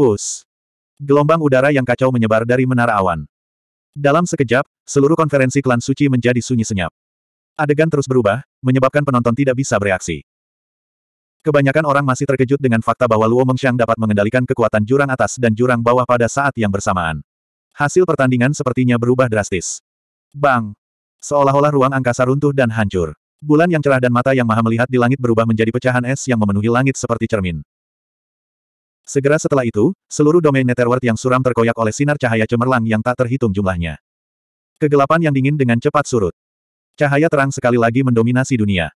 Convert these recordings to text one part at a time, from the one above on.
Us. Gelombang udara yang kacau menyebar dari menara awan. Dalam sekejap, seluruh konferensi klan suci menjadi sunyi senyap. Adegan terus berubah, menyebabkan penonton tidak bisa bereaksi. Kebanyakan orang masih terkejut dengan fakta bahwa Luo Mengxiang dapat mengendalikan kekuatan jurang atas dan jurang bawah pada saat yang bersamaan. Hasil pertandingan sepertinya berubah drastis. Bang! Seolah-olah ruang angkasa runtuh dan hancur. Bulan yang cerah dan mata yang maha melihat di langit berubah menjadi pecahan es yang memenuhi langit seperti cermin. Segera setelah itu, seluruh domain netherworld yang suram terkoyak oleh sinar cahaya cemerlang yang tak terhitung jumlahnya. Kegelapan yang dingin dengan cepat surut. Cahaya terang sekali lagi mendominasi dunia.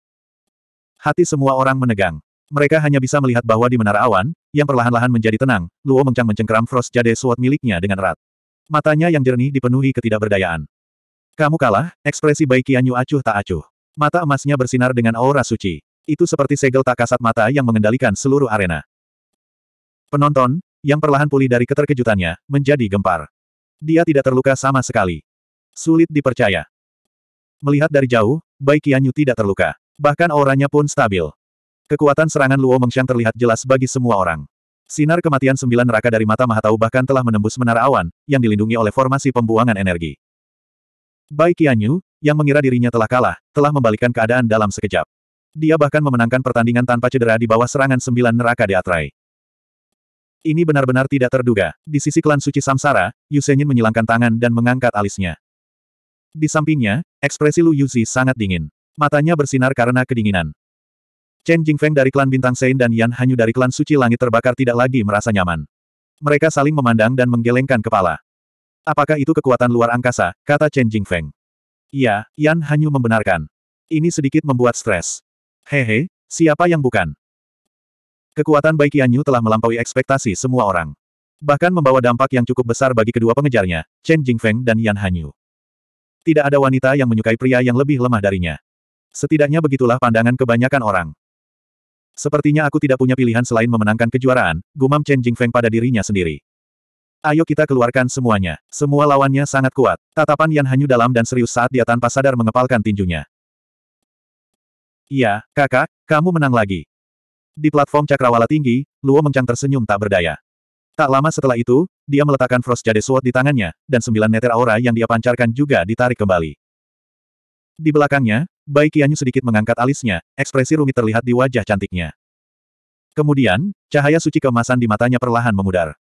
Hati semua orang menegang. Mereka hanya bisa melihat bahwa di menara awan, yang perlahan-lahan menjadi tenang, Luo mencang mencengkeram Frost Jade Sword miliknya dengan erat. Matanya yang jernih dipenuhi ketidakberdayaan. Kamu kalah, ekspresi baik Kianyu acuh tak acuh. Mata emasnya bersinar dengan aura suci. Itu seperti segel tak kasat mata yang mengendalikan seluruh arena. Penonton, yang perlahan pulih dari keterkejutannya, menjadi gempar. Dia tidak terluka sama sekali. Sulit dipercaya. Melihat dari jauh, Bai Qianyu tidak terluka. Bahkan auranya pun stabil. Kekuatan serangan Luo Mengxiang terlihat jelas bagi semua orang. Sinar kematian sembilan neraka dari mata Mahatau bahkan telah menembus menara awan, yang dilindungi oleh formasi pembuangan energi. Bai Qianyu, yang mengira dirinya telah kalah, telah membalikkan keadaan dalam sekejap. Dia bahkan memenangkan pertandingan tanpa cedera di bawah serangan sembilan neraka di Atrai. Ini benar-benar tidak terduga. Di sisi klan suci Samsara, Yu Senyin menyilangkan tangan dan mengangkat alisnya. Di sampingnya, ekspresi Lu Yuzi sangat dingin. Matanya bersinar karena kedinginan. Chen Jingfeng dari klan Bintang Sein dan Yan Hanyu dari klan Suci Langit terbakar tidak lagi merasa nyaman. Mereka saling memandang dan menggelengkan kepala. Apakah itu kekuatan luar angkasa, kata Chen Jingfeng. Iya, Yan Hanyu membenarkan. Ini sedikit membuat stres. Hehe, siapa yang bukan? Kekuatan Bai Qianyu telah melampaui ekspektasi semua orang. Bahkan membawa dampak yang cukup besar bagi kedua pengejarnya, Chen Jingfeng dan Yan Hanyu. Tidak ada wanita yang menyukai pria yang lebih lemah darinya. Setidaknya begitulah pandangan kebanyakan orang. Sepertinya aku tidak punya pilihan selain memenangkan kejuaraan, gumam Chen Jingfeng pada dirinya sendiri. Ayo kita keluarkan semuanya. Semua lawannya sangat kuat. Tatapan Yan Hanyu dalam dan serius saat dia tanpa sadar mengepalkan tinjunya. Iya, kakak, kamu menang lagi. Di platform cakrawala tinggi, Luo Mengcang tersenyum tak berdaya. Tak lama setelah itu, dia meletakkan Frost Jade Sword di tangannya, dan sembilan neter aura yang dia pancarkan juga ditarik kembali. Di belakangnya, Bai Qianyu sedikit mengangkat alisnya, ekspresi rumit terlihat di wajah cantiknya. Kemudian, cahaya suci kemasan di matanya perlahan memudar.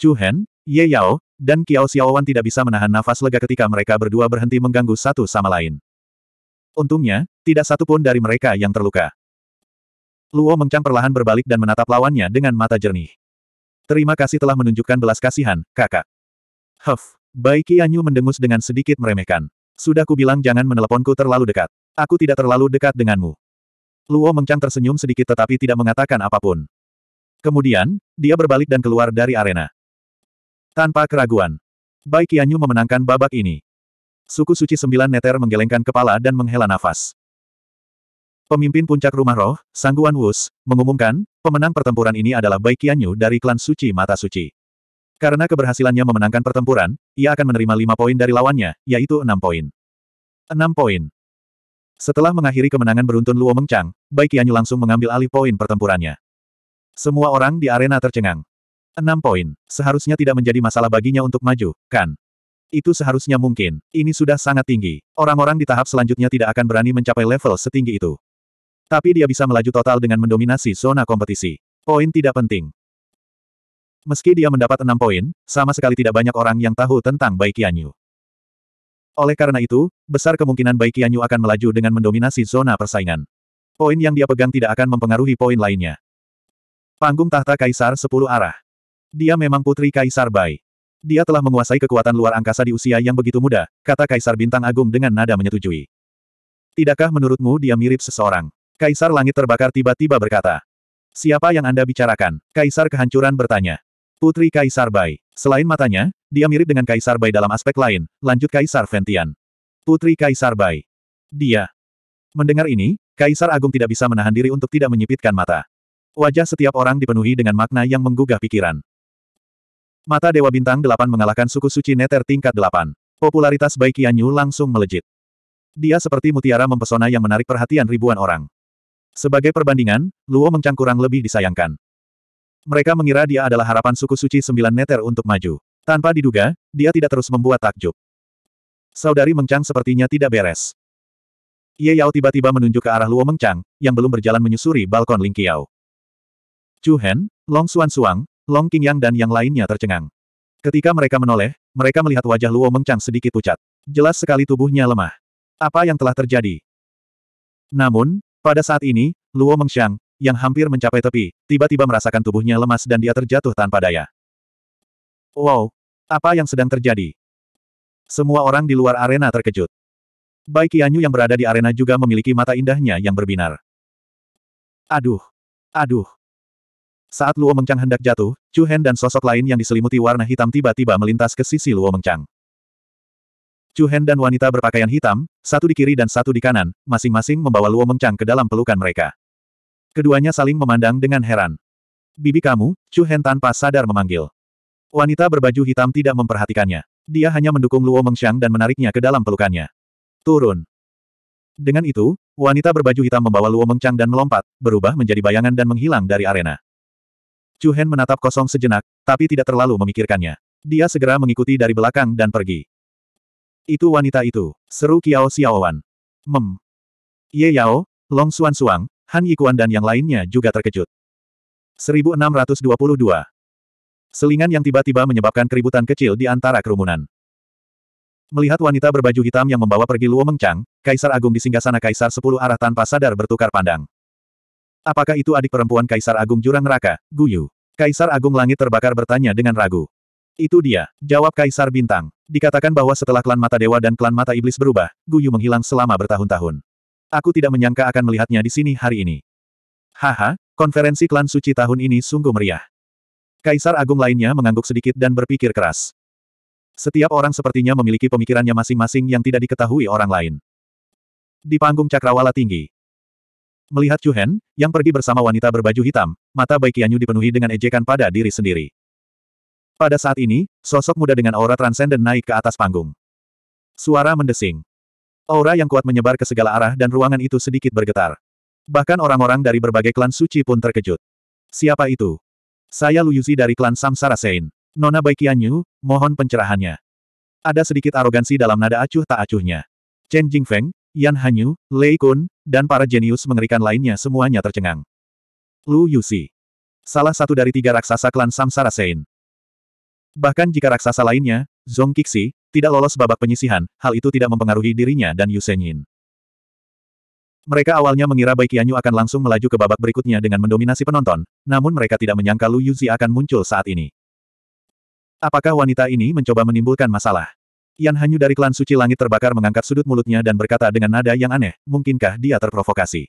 Chu Hen, Ye Yao, dan Qiao Xiaowan tidak bisa menahan nafas lega ketika mereka berdua berhenti mengganggu satu sama lain. Untungnya, tidak satu pun dari mereka yang terluka. Luo Mengchang perlahan berbalik dan menatap lawannya dengan mata jernih. Terima kasih telah menunjukkan belas kasihan, kakak. Huff. Baiki Anyu mendengus dengan sedikit meremehkan. Sudah kubilang jangan meneleponku terlalu dekat. Aku tidak terlalu dekat denganmu. Luo Mengchang tersenyum sedikit tetapi tidak mengatakan apapun. Kemudian, dia berbalik dan keluar dari arena. Tanpa keraguan. Baiki Anyu memenangkan babak ini. Suku suci sembilan neter menggelengkan kepala dan menghela nafas. Pemimpin puncak rumah roh, Sangguan Wus, mengumumkan, pemenang pertempuran ini adalah Bai Qianyu dari klan Suci Mata Suci. Karena keberhasilannya memenangkan pertempuran, ia akan menerima lima poin dari lawannya, yaitu enam poin. 6 poin. Setelah mengakhiri kemenangan beruntun Luo Mengchang, Bai Qianyu langsung mengambil alih poin pertempurannya. Semua orang di arena tercengang. Enam poin. Seharusnya tidak menjadi masalah baginya untuk maju, kan? Itu seharusnya mungkin. Ini sudah sangat tinggi. Orang-orang di tahap selanjutnya tidak akan berani mencapai level setinggi itu. Tapi dia bisa melaju total dengan mendominasi zona kompetisi. Poin tidak penting. Meski dia mendapat enam poin, sama sekali tidak banyak orang yang tahu tentang Bai Qianyu. Oleh karena itu, besar kemungkinan Bai Qianyu akan melaju dengan mendominasi zona persaingan. Poin yang dia pegang tidak akan mempengaruhi poin lainnya. Panggung tahta Kaisar sepuluh arah. Dia memang putri Kaisar Bai. Dia telah menguasai kekuatan luar angkasa di usia yang begitu muda, kata Kaisar Bintang Agung dengan nada menyetujui. Tidakkah menurutmu dia mirip seseorang? Kaisar Langit terbakar tiba-tiba berkata. Siapa yang Anda bicarakan? Kaisar Kehancuran bertanya. Putri Kaisar Bai. Selain matanya, dia mirip dengan Kaisar Bai dalam aspek lain, lanjut Kaisar Ventian. Putri Kaisar Bai. Dia. Mendengar ini, Kaisar Agung tidak bisa menahan diri untuk tidak menyipitkan mata. Wajah setiap orang dipenuhi dengan makna yang menggugah pikiran. Mata Dewa Bintang Delapan mengalahkan suku suci Neter tingkat delapan. Popularitas Bai Qianyu langsung melejit. Dia seperti mutiara mempesona yang menarik perhatian ribuan orang. Sebagai perbandingan, Luo Mengcang kurang lebih disayangkan. Mereka mengira dia adalah harapan suku suci sembilan neter untuk maju. Tanpa diduga, dia tidak terus membuat takjub. Saudari Mengcang sepertinya tidak beres. Ye Yao tiba-tiba menunjuk ke arah Luo Mengcang, yang belum berjalan menyusuri balkon Ling Qiao. Chu Hen, Long Xuan Suang, Long King Yang dan yang lainnya tercengang. Ketika mereka menoleh, mereka melihat wajah Luo Mengcang sedikit pucat. Jelas sekali tubuhnya lemah. Apa yang telah terjadi? Namun, pada saat ini, Luo Mengxiang, yang hampir mencapai tepi, tiba-tiba merasakan tubuhnya lemas dan dia terjatuh tanpa daya. Wow! Apa yang sedang terjadi? Semua orang di luar arena terkejut. Bai Qianyu yang berada di arena juga memiliki mata indahnya yang berbinar. Aduh! Aduh! Saat Luo Mengchang hendak jatuh, Chu Hen dan sosok lain yang diselimuti warna hitam tiba-tiba melintas ke sisi Luo Mengchang. Chu Hen dan wanita berpakaian hitam, satu di kiri dan satu di kanan, masing-masing membawa Luo Mengchang ke dalam pelukan mereka. Keduanya saling memandang dengan heran. Bibi kamu, Chu Hen tanpa sadar memanggil. Wanita berbaju hitam tidak memperhatikannya. Dia hanya mendukung Luo Mengchang dan menariknya ke dalam pelukannya. Turun. Dengan itu, wanita berbaju hitam membawa Luo Mengchang dan melompat, berubah menjadi bayangan dan menghilang dari arena. Chu Hen menatap kosong sejenak, tapi tidak terlalu memikirkannya. Dia segera mengikuti dari belakang dan pergi. Itu wanita itu, seru Kiao Xiaowan. Mem. Ye Yao, Long Suan Suang, Han Yikuan dan yang lainnya juga terkejut. 1622. Selingan yang tiba-tiba menyebabkan keributan kecil di antara kerumunan. Melihat wanita berbaju hitam yang membawa pergi Luo Mengchang, Kaisar Agung di Singgasana Kaisar Sepuluh Arah tanpa sadar bertukar pandang. Apakah itu adik perempuan Kaisar Agung Jurang Raka, Guyu? Kaisar Agung Langit terbakar bertanya dengan ragu. Itu dia, jawab Kaisar Bintang. Dikatakan bahwa setelah klan Mata Dewa dan klan Mata Iblis berubah, Guyu menghilang selama bertahun-tahun. Aku tidak menyangka akan melihatnya di sini hari ini. Haha, konferensi klan suci tahun ini sungguh meriah. Kaisar Agung lainnya mengangguk sedikit dan berpikir keras. Setiap orang sepertinya memiliki pemikirannya masing-masing yang tidak diketahui orang lain. Di panggung cakrawala tinggi. Melihat Chu Hen, yang pergi bersama wanita berbaju hitam, mata Bai Qianyu dipenuhi dengan ejekan pada diri sendiri. Pada saat ini, sosok muda dengan aura transenden naik ke atas panggung. Suara mendesing. Aura yang kuat menyebar ke segala arah dan ruangan itu sedikit bergetar. Bahkan orang-orang dari berbagai klan suci pun terkejut. Siapa itu? Saya Lu Yuzi dari klan Samsara Sein. Nona Baikianyu, mohon pencerahannya. Ada sedikit arogansi dalam nada acuh tak acuhnya. Chen Jingfeng, Yan Hanyu, Lei Kun, dan para jenius mengerikan lainnya semuanya tercengang. Lu Yuzi, Salah satu dari tiga raksasa klan Samsara Sein. Bahkan jika raksasa lainnya, Zong Qixi, tidak lolos babak penyisihan, hal itu tidak mempengaruhi dirinya dan Yu Senyin. Mereka awalnya mengira Bai Qianyu akan langsung melaju ke babak berikutnya dengan mendominasi penonton, namun mereka tidak menyangka Lu Yuzi akan muncul saat ini. Apakah wanita ini mencoba menimbulkan masalah? Yan Hanyu dari klan suci langit terbakar mengangkat sudut mulutnya dan berkata dengan nada yang aneh, mungkinkah dia terprovokasi?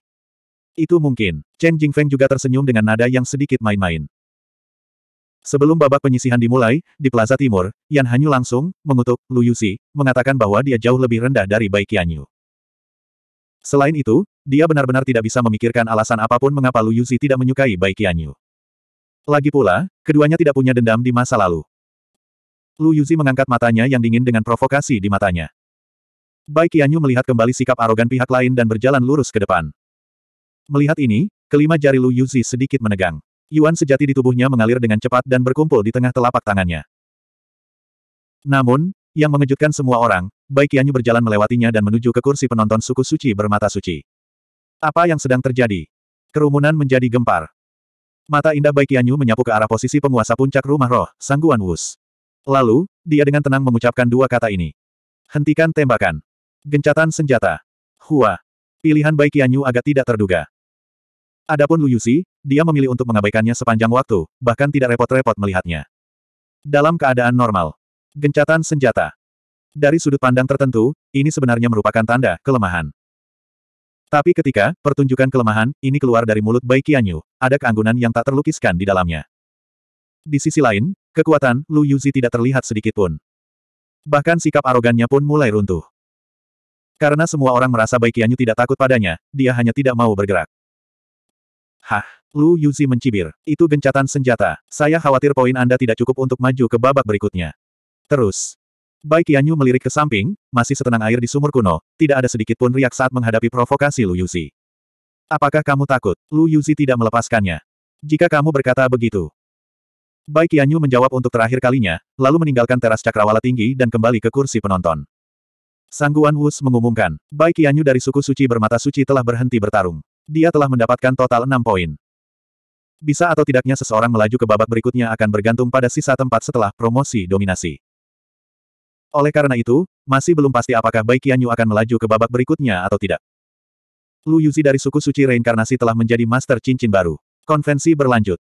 Itu mungkin. Chen Jingfeng juga tersenyum dengan nada yang sedikit main-main. Sebelum babak penyisihan dimulai, di Plaza Timur, Yan Hanyu langsung, mengutuk, Lu Yuzi, mengatakan bahwa dia jauh lebih rendah dari Bai Qianyu. Selain itu, dia benar-benar tidak bisa memikirkan alasan apapun mengapa Lu Yuzi tidak menyukai Bai Qianyu. Lagi pula, keduanya tidak punya dendam di masa lalu. Lu Yuzi mengangkat matanya yang dingin dengan provokasi di matanya. Bai Qianyu melihat kembali sikap arogan pihak lain dan berjalan lurus ke depan. Melihat ini, kelima jari Lu Yuzi sedikit menegang. Yuan sejati di tubuhnya mengalir dengan cepat dan berkumpul di tengah telapak tangannya. Namun, yang mengejutkan semua orang, Bai Qianyu berjalan melewatinya dan menuju ke kursi penonton suku suci bermata suci. Apa yang sedang terjadi? Kerumunan menjadi gempar. Mata indah Bai Qianyu menyapu ke arah posisi penguasa puncak rumah roh, Sangguan Wus. Lalu, dia dengan tenang mengucapkan dua kata ini. Hentikan tembakan. Gencatan senjata. Hua. Pilihan Bai Qianyu agak tidak terduga. Adapun Lu Yusi, dia memilih untuk mengabaikannya sepanjang waktu, bahkan tidak repot-repot melihatnya. Dalam keadaan normal. Gencatan senjata. Dari sudut pandang tertentu, ini sebenarnya merupakan tanda kelemahan. Tapi ketika pertunjukan kelemahan ini keluar dari mulut Bai Qianyu, ada keanggunan yang tak terlukiskan di dalamnya. Di sisi lain, kekuatan Lu Yuzi tidak terlihat sedikit pun. Bahkan sikap arogannya pun mulai runtuh. Karena semua orang merasa Bai Qianyu tidak takut padanya, dia hanya tidak mau bergerak. Hah? Lu Yuzi mencibir. Itu gencatan senjata. Saya khawatir poin Anda tidak cukup untuk maju ke babak berikutnya. Terus. Bai Qianyu melirik ke samping, masih setenang air di sumur kuno, tidak ada sedikit pun riak saat menghadapi provokasi Lu Yuzi. Apakah kamu takut? Lu Yuzi tidak melepaskannya. Jika kamu berkata begitu. Bai Qianyu menjawab untuk terakhir kalinya, lalu meninggalkan teras cakrawala tinggi dan kembali ke kursi penonton. Sangguan Wus mengumumkan, Bai Qianyu dari suku suci bermata suci telah berhenti bertarung. Dia telah mendapatkan total 6 poin. Bisa atau tidaknya seseorang melaju ke babak berikutnya akan bergantung pada sisa tempat setelah promosi dominasi. Oleh karena itu, masih belum pasti apakah Bai Qianyu akan melaju ke babak berikutnya atau tidak. Lu Yuzi dari suku suci reinkarnasi telah menjadi master cincin baru. Konvensi berlanjut.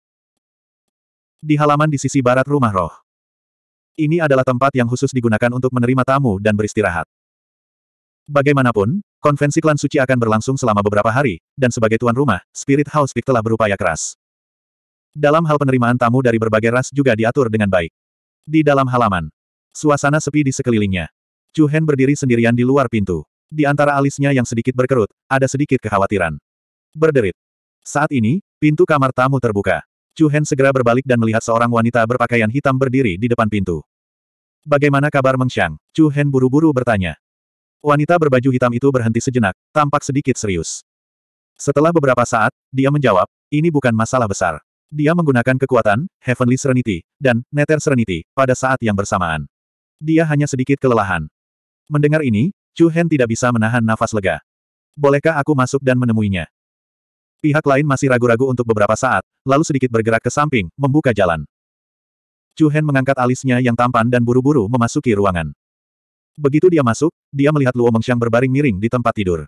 Di halaman di sisi barat rumah roh. Ini adalah tempat yang khusus digunakan untuk menerima tamu dan beristirahat. Bagaimanapun, konvensi klan suci akan berlangsung selama beberapa hari, dan sebagai tuan rumah, Spirit House Peak telah berupaya keras. Dalam hal penerimaan tamu dari berbagai ras juga diatur dengan baik. Di dalam halaman, suasana sepi di sekelilingnya. Chu Hen berdiri sendirian di luar pintu. Di antara alisnya yang sedikit berkerut, ada sedikit kekhawatiran. Berderit. Saat ini, pintu kamar tamu terbuka. Chu Hen segera berbalik dan melihat seorang wanita berpakaian hitam berdiri di depan pintu. Bagaimana kabar Meng Chu Hen buru-buru bertanya. Wanita berbaju hitam itu berhenti sejenak, tampak sedikit serius. Setelah beberapa saat, dia menjawab, ini bukan masalah besar. Dia menggunakan kekuatan, Heavenly Serenity, dan Nether Serenity, pada saat yang bersamaan. Dia hanya sedikit kelelahan. Mendengar ini, Chu Hen tidak bisa menahan nafas lega. Bolehkah aku masuk dan menemuinya? Pihak lain masih ragu-ragu untuk beberapa saat, lalu sedikit bergerak ke samping, membuka jalan. Chu Hen mengangkat alisnya yang tampan dan buru-buru memasuki ruangan. Begitu dia masuk, dia melihat Luo Mengxiang berbaring miring di tempat tidur.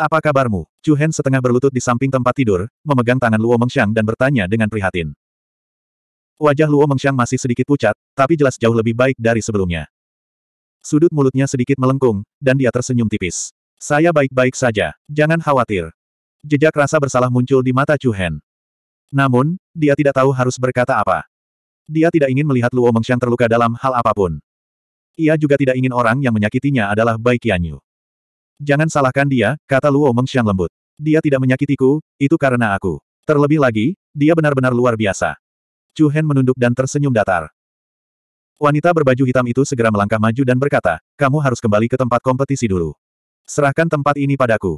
Apa kabarmu? Chu Hen setengah berlutut di samping tempat tidur, memegang tangan Luo Mengxiang dan bertanya dengan prihatin. Wajah Luo Mengxiang masih sedikit pucat, tapi jelas jauh lebih baik dari sebelumnya. Sudut mulutnya sedikit melengkung, dan dia tersenyum tipis. Saya baik-baik saja, jangan khawatir. Jejak rasa bersalah muncul di mata Chu Hen. Namun, dia tidak tahu harus berkata apa. Dia tidak ingin melihat Luo Mengxiang terluka dalam hal apapun. Ia juga tidak ingin orang yang menyakitinya adalah Bai Qianyu. Jangan salahkan dia, kata Luo Mengxiang lembut. Dia tidak menyakitiku, itu karena aku. Terlebih lagi, dia benar-benar luar biasa. Chu Hen menunduk dan tersenyum datar. Wanita berbaju hitam itu segera melangkah maju dan berkata, kamu harus kembali ke tempat kompetisi dulu. Serahkan tempat ini padaku.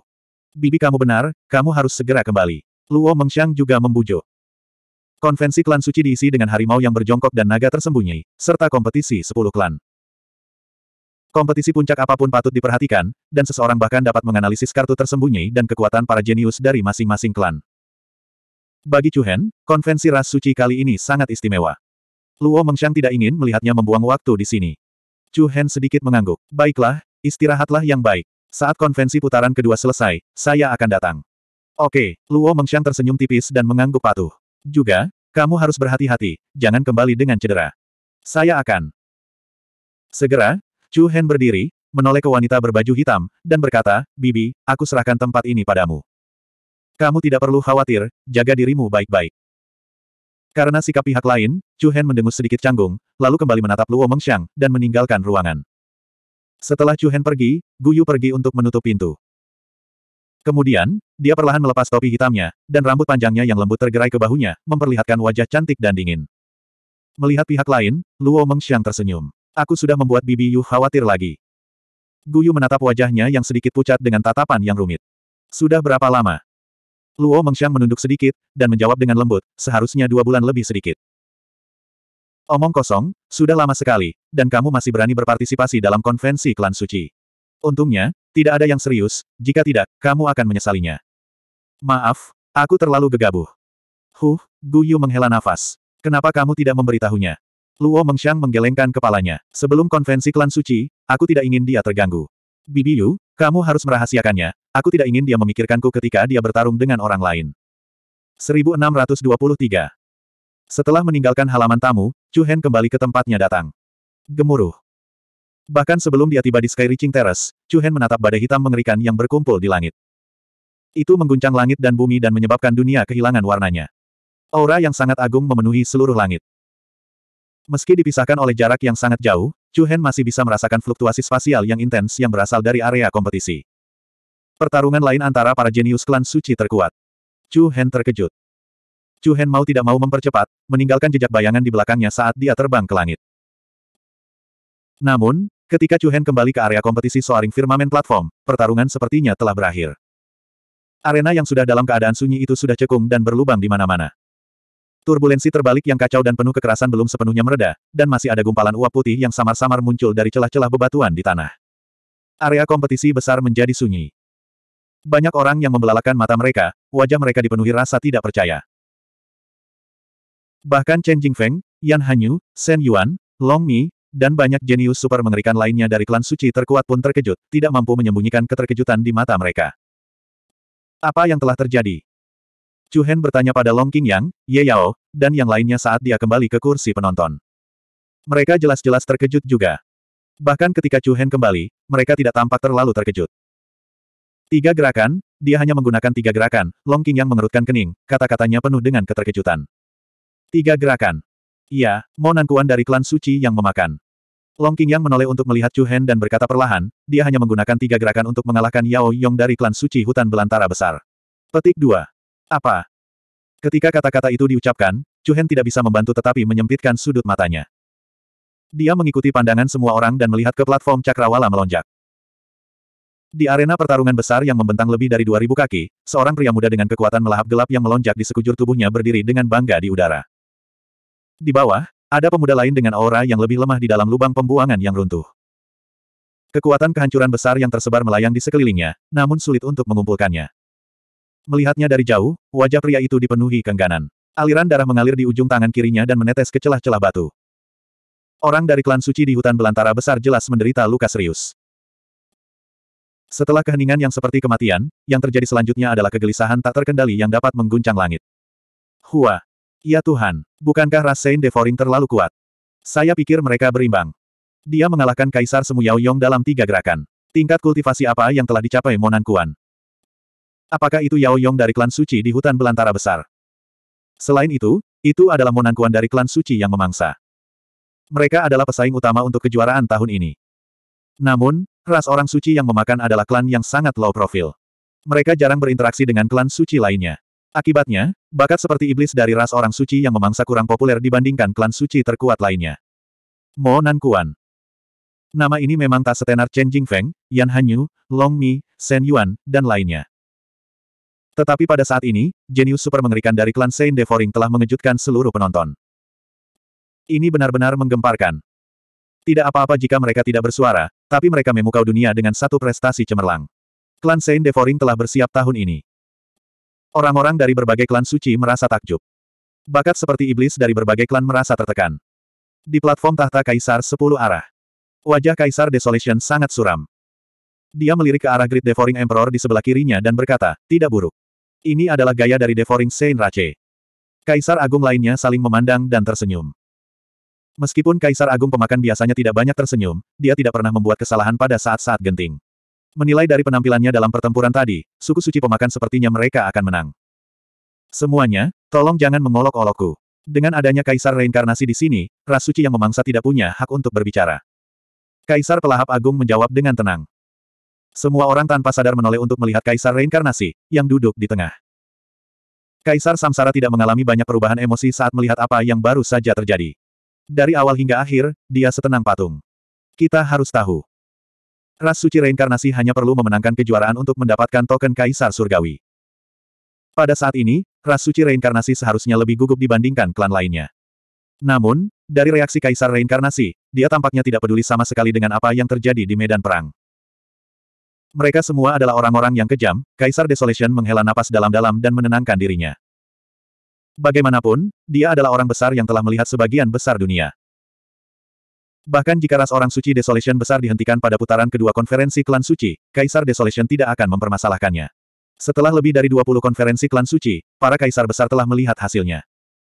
Bibi kamu benar, kamu harus segera kembali. Luo Mengxiang juga membujuk. Konvensi klan suci diisi dengan harimau yang berjongkok dan naga tersembunyi, serta kompetisi sepuluh klan. Kompetisi puncak apapun patut diperhatikan, dan seseorang bahkan dapat menganalisis kartu tersembunyi dan kekuatan para jenius dari masing-masing klan. Bagi Chu Hen, konvensi ras suci kali ini sangat istimewa. Luo Mengshang tidak ingin melihatnya membuang waktu di sini. Chu Hen sedikit mengangguk. Baiklah, istirahatlah yang baik. Saat konvensi putaran kedua selesai, saya akan datang. Oke, Luo Mengshang tersenyum tipis dan mengangguk patuh. Juga, kamu harus berhati-hati, jangan kembali dengan cedera. Saya akan. Segera, Chu Hen berdiri, menoleh ke wanita berbaju hitam, dan berkata, Bibi, aku serahkan tempat ini padamu. Kamu tidak perlu khawatir, jaga dirimu baik-baik. Karena sikap pihak lain, Chu Hen mendengus sedikit canggung, lalu kembali menatap Luo Mengxiang, dan meninggalkan ruangan. Setelah Chu Hen pergi, Guyu pergi untuk menutup pintu. Kemudian, dia perlahan melepas topi hitamnya, dan rambut panjangnya yang lembut tergerai ke bahunya, memperlihatkan wajah cantik dan dingin. Melihat pihak lain, Luo Mengxiang tersenyum. Aku sudah membuat Bibi Yu khawatir lagi. Guyu menatap wajahnya yang sedikit pucat dengan tatapan yang rumit. Sudah berapa lama? Luo Mengxiang menunduk sedikit, dan menjawab dengan lembut, seharusnya dua bulan lebih sedikit. Omong kosong, sudah lama sekali, dan kamu masih berani berpartisipasi dalam konvensi klan suci. Untungnya, tidak ada yang serius, jika tidak, kamu akan menyesalinya. Maaf, aku terlalu gegabah. Huh, Guyu menghela nafas. Kenapa kamu tidak memberitahunya? Luo Mengxiang menggelengkan kepalanya. Sebelum konvensi klan suci, aku tidak ingin dia terganggu. Bibi Yu, kamu harus merahasiakannya, aku tidak ingin dia memikirkanku ketika dia bertarung dengan orang lain. 1623 Setelah meninggalkan halaman tamu, Chu Hen kembali ke tempatnya datang. Gemuruh. Bahkan sebelum dia tiba di Sky Reaching Terrace, Chu Hen menatap badai hitam mengerikan yang berkumpul di langit. Itu mengguncang langit dan bumi dan menyebabkan dunia kehilangan warnanya. Aura yang sangat agung memenuhi seluruh langit. Meski dipisahkan oleh jarak yang sangat jauh, Chu Hen masih bisa merasakan fluktuasi spasial yang intens yang berasal dari area kompetisi. Pertarungan lain antara para jenius klan suci terkuat. Chu Hen terkejut. Chu Hen mau tidak mau mempercepat, meninggalkan jejak bayangan di belakangnya saat dia terbang ke langit. Namun, ketika Chu Hen kembali ke area kompetisi Soaring Firmament Platform, pertarungan sepertinya telah berakhir. Arena yang sudah dalam keadaan sunyi itu sudah cekung dan berlubang di mana-mana. Turbulensi terbalik yang kacau dan penuh kekerasan belum sepenuhnya mereda, dan masih ada gumpalan uap putih yang samar-samar muncul dari celah-celah bebatuan di tanah. Area kompetisi besar menjadi sunyi. Banyak orang yang membelalakan mata mereka, wajah mereka dipenuhi rasa tidak percaya. Bahkan Chen Jingfeng, Yan Hanyu, Shen Yuan, Long Mi, dan banyak jenius super mengerikan lainnya dari klan suci terkuat pun terkejut, tidak mampu menyembunyikan keterkejutan di mata mereka. Apa yang telah terjadi? Chu Hen bertanya pada Long Qingyang, Ye Yao, dan yang lainnya saat dia kembali ke kursi penonton. Mereka jelas-jelas terkejut juga. Bahkan ketika Chu Hen kembali, mereka tidak tampak terlalu terkejut. Tiga gerakan, dia hanya menggunakan tiga gerakan, Long King yang mengerutkan kening, kata-katanya penuh dengan keterkejutan. Tiga gerakan. Iya, monankuan dari klan suci yang memakan. Long King yang menoleh untuk melihat Chu Hen dan berkata perlahan, dia hanya menggunakan tiga gerakan untuk mengalahkan Yao Yong dari klan suci hutan belantara besar. Petik 2. Apa? Ketika kata-kata itu diucapkan, Chu Hen tidak bisa membantu tetapi menyempitkan sudut matanya. Dia mengikuti pandangan semua orang dan melihat ke platform cakrawala melonjak. Di arena pertarungan besar yang membentang lebih dari 2000 kaki, seorang pria muda dengan kekuatan melahap gelap yang melonjak di sekujur tubuhnya berdiri dengan bangga di udara. Di bawah, ada pemuda lain dengan aura yang lebih lemah di dalam lubang pembuangan yang runtuh. Kekuatan kehancuran besar yang tersebar melayang di sekelilingnya, namun sulit untuk mengumpulkannya. Melihatnya dari jauh, wajah pria itu dipenuhi kengganan. Aliran darah mengalir di ujung tangan kirinya dan menetes ke celah-celah batu. Orang dari klan suci di hutan belantara besar jelas menderita luka serius. Setelah keheningan yang seperti kematian, yang terjadi selanjutnya adalah kegelisahan tak terkendali yang dapat mengguncang langit. Hua! Ya Tuhan, bukankah ras Saint Devoring terlalu kuat? Saya pikir mereka berimbang. Dia mengalahkan Kaisar Semu Yao Yong dalam tiga gerakan. Tingkat kultivasi apa yang telah dicapai Monan Kuan? Apakah itu Yao Yong dari klan suci di hutan belantara besar? Selain itu, itu adalah monangkuan dari klan suci yang memangsa. Mereka adalah pesaing utama untuk kejuaraan tahun ini. Namun, ras orang suci yang memakan adalah klan yang sangat low profil. Mereka jarang berinteraksi dengan klan suci lainnya. Akibatnya, bakat seperti iblis dari ras orang suci yang memangsa kurang populer dibandingkan klan suci terkuat lainnya. Mo Nan Kuan Nama ini memang tak setenar Chen Jingfeng, Yan Hanyu, Long Mi, Shen Yuan, dan lainnya. Tetapi pada saat ini, jenius super mengerikan dari klan Saint Devouring telah mengejutkan seluruh penonton. Ini benar-benar menggemparkan. Tidak apa-apa jika mereka tidak bersuara, tapi mereka memukau dunia dengan satu prestasi cemerlang. Klan Saint Devouring telah bersiap tahun ini. Orang-orang dari berbagai klan suci merasa takjub. Bakat seperti iblis dari berbagai klan merasa tertekan. Di platform tahta Kaisar 10 arah. Wajah Kaisar Desolation sangat suram. Dia melirik ke arah Great Devouring Emperor di sebelah kirinya dan berkata, tidak buruk. Ini adalah gaya dari Devouring Saint Rache. Kaisar Agung lainnya saling memandang dan tersenyum. Meskipun Kaisar Agung Pemakan biasanya tidak banyak tersenyum, dia tidak pernah membuat kesalahan pada saat-saat genting. Menilai dari penampilannya dalam pertempuran tadi, suku suci pemakan sepertinya mereka akan menang. Semuanya, tolong jangan mengolok-olokku. Dengan adanya Kaisar reinkarnasi di sini, ras suci yang memangsa tidak punya hak untuk berbicara. Kaisar Pelahap Agung menjawab dengan tenang. Semua orang tanpa sadar menoleh untuk melihat Kaisar Reinkarnasi, yang duduk di tengah. Kaisar Samsara tidak mengalami banyak perubahan emosi saat melihat apa yang baru saja terjadi. Dari awal hingga akhir, dia setenang patung. Kita harus tahu. Ras suci reinkarnasi hanya perlu memenangkan kejuaraan untuk mendapatkan token Kaisar Surgawi. Pada saat ini, ras suci reinkarnasi seharusnya lebih gugup dibandingkan klan lainnya. Namun, dari reaksi Kaisar Reinkarnasi, dia tampaknya tidak peduli sama sekali dengan apa yang terjadi di medan perang. Mereka semua adalah orang-orang yang kejam, Kaisar Desolation menghela napas dalam-dalam dan menenangkan dirinya. Bagaimanapun, dia adalah orang besar yang telah melihat sebagian besar dunia. Bahkan jika ras orang suci Desolation besar dihentikan pada putaran kedua konferensi klan suci, Kaisar Desolation tidak akan mempermasalahkannya. Setelah lebih dari 20 konferensi klan suci, para kaisar besar telah melihat hasilnya.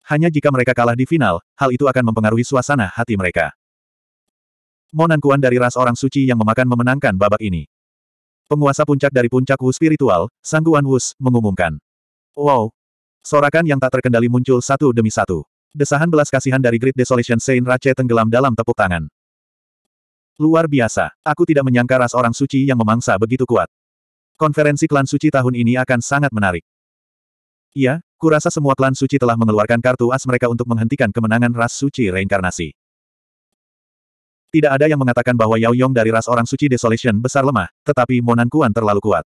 Hanya jika mereka kalah di final, hal itu akan mempengaruhi suasana hati mereka. Monankuan dari ras orang suci yang memakan memenangkan babak ini penguasa puncak dari puncak Wu spiritual, Sangguan Wu, mengumumkan. Wow! Sorakan yang tak terkendali muncul satu demi satu. Desahan belas kasihan dari Great Desolation Saint Rache tenggelam dalam tepuk tangan. Luar biasa, aku tidak menyangka ras orang suci yang memangsa begitu kuat. Konferensi klan suci tahun ini akan sangat menarik. Iya, kurasa semua klan suci telah mengeluarkan kartu as mereka untuk menghentikan kemenangan ras suci reinkarnasi. Tidak ada yang mengatakan bahwa Yao Yong dari ras orang suci Desolation besar lemah, tetapi Monan Kuan terlalu kuat.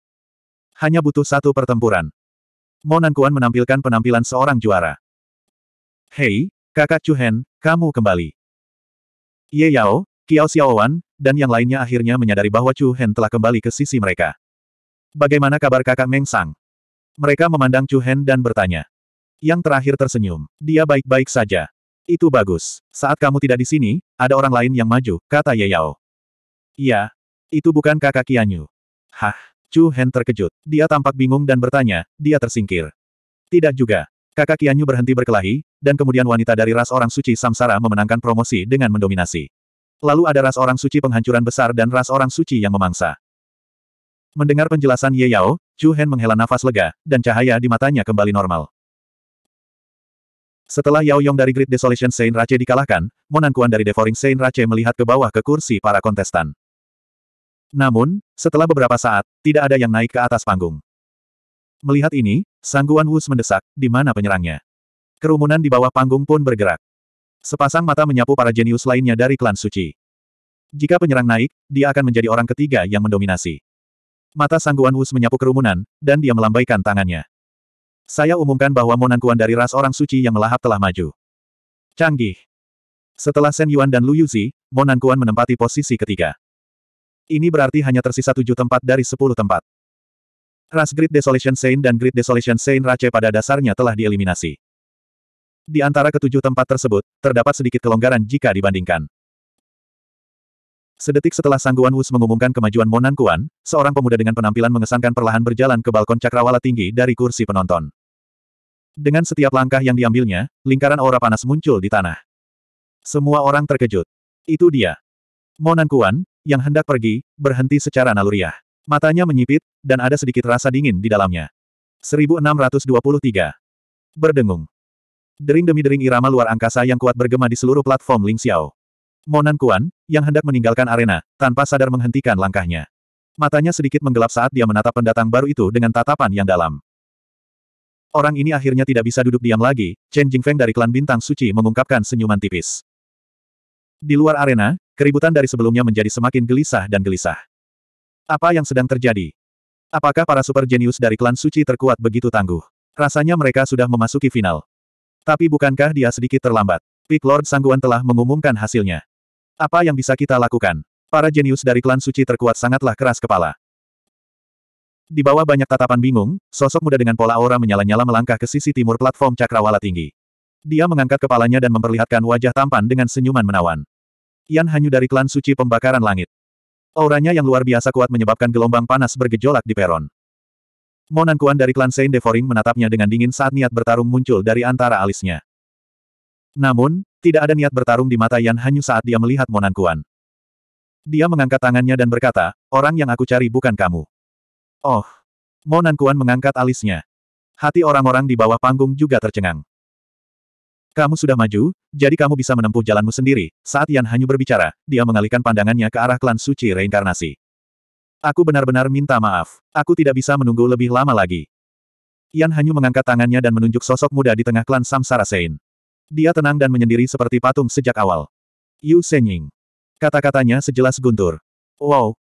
Hanya butuh satu pertempuran. Monan Kuan menampilkan penampilan seorang juara. Hei, kakak Chuhen, kamu kembali. Ye Yao, Kiao Xiaowan, dan yang lainnya akhirnya menyadari bahwa Chu Hen telah kembali ke sisi mereka. Bagaimana kabar kakak Meng Sang? Mereka memandang Chu Hen dan bertanya. Yang terakhir tersenyum. Dia baik-baik saja. Itu bagus. Saat kamu tidak di sini, ada orang lain yang maju, kata Ye Yao. Iya. Itu bukan kakak Kianyu. Hah. Chu Hen terkejut. Dia tampak bingung dan bertanya, dia tersingkir. Tidak juga. Kakak Kianyu berhenti berkelahi, dan kemudian wanita dari ras orang suci Samsara memenangkan promosi dengan mendominasi. Lalu ada ras orang suci penghancuran besar dan ras orang suci yang memangsa. Mendengar penjelasan Ye Yao, Chu Hen menghela nafas lega, dan cahaya di matanya kembali normal. Setelah Yao Yong dari Great Desolation Saint Rache dikalahkan, Monankuan dari Devouring Saint Rache melihat ke bawah ke kursi para kontestan. Namun, setelah beberapa saat, tidak ada yang naik ke atas panggung. Melihat ini, Sangguan Wus mendesak, di mana penyerangnya. Kerumunan di bawah panggung pun bergerak. Sepasang mata menyapu para jenius lainnya dari klan suci. Jika penyerang naik, dia akan menjadi orang ketiga yang mendominasi. Mata Sangguan Wus menyapu kerumunan, dan dia melambaikan tangannya. Saya umumkan bahwa Monankuan dari ras orang suci yang melahap telah maju. Canggih. Setelah Sen Yuan dan Lu Yuzi, Monankuan menempati posisi ketiga. Ini berarti hanya tersisa tujuh tempat dari sepuluh tempat. Ras Great Desolation Saint dan Great Desolation Saint Rache pada dasarnya telah dieliminasi. Di antara ketujuh tempat tersebut, terdapat sedikit kelonggaran jika dibandingkan. Sedetik setelah Sangguan Wus mengumumkan kemajuan Monan Kuan, seorang pemuda dengan penampilan mengesankan perlahan berjalan ke balkon cakrawala tinggi dari kursi penonton. Dengan setiap langkah yang diambilnya, lingkaran aura panas muncul di tanah. Semua orang terkejut. Itu dia. Monan Kuan, yang hendak pergi, berhenti secara naluriah. Matanya menyipit, dan ada sedikit rasa dingin di dalamnya. 1623. Berdengung. Dering demi dering irama luar angkasa yang kuat bergema di seluruh platform Ling Xiao. Monan Kuan, yang hendak meninggalkan arena, tanpa sadar menghentikan langkahnya. Matanya sedikit menggelap saat dia menatap pendatang baru itu dengan tatapan yang dalam. Orang ini akhirnya tidak bisa duduk diam lagi, Chen Jingfeng dari klan Bintang Suci mengungkapkan senyuman tipis. Di luar arena, keributan dari sebelumnya menjadi semakin gelisah dan gelisah. Apa yang sedang terjadi? Apakah para super jenius dari klan suci terkuat begitu tangguh? Rasanya mereka sudah memasuki final. Tapi bukankah dia sedikit terlambat? Peak Lord Sangguan telah mengumumkan hasilnya. Apa yang bisa kita lakukan? Para jenius dari klan suci terkuat sangatlah keras kepala. Di bawah banyak tatapan bingung, sosok muda dengan pola aura menyala-nyala melangkah ke sisi timur platform cakrawala tinggi. Dia mengangkat kepalanya dan memperlihatkan wajah tampan dengan senyuman menawan. Yan Hanyu dari klan suci pembakaran langit. Auranya yang luar biasa kuat menyebabkan gelombang panas bergejolak di peron. Monan Kuan dari klan Saint Devoring menatapnya dengan dingin saat niat bertarung muncul dari antara alisnya. Namun, tidak ada niat bertarung di mata Yan Hanyu saat dia melihat Monan Kuan. Dia mengangkat tangannya dan berkata, orang yang aku cari bukan kamu. Oh! Monan Kuan mengangkat alisnya. Hati orang-orang di bawah panggung juga tercengang. Kamu sudah maju, jadi kamu bisa menempuh jalanmu sendiri. Saat Yan Hanyu berbicara, dia mengalihkan pandangannya ke arah klan suci reinkarnasi. Aku benar-benar minta maaf. Aku tidak bisa menunggu lebih lama lagi. Yan Hanyu mengangkat tangannya dan menunjuk sosok muda di tengah klan Samsara Sein. Dia tenang dan menyendiri seperti patung sejak awal. Yu Senying. Kata-katanya sejelas guntur. Wow,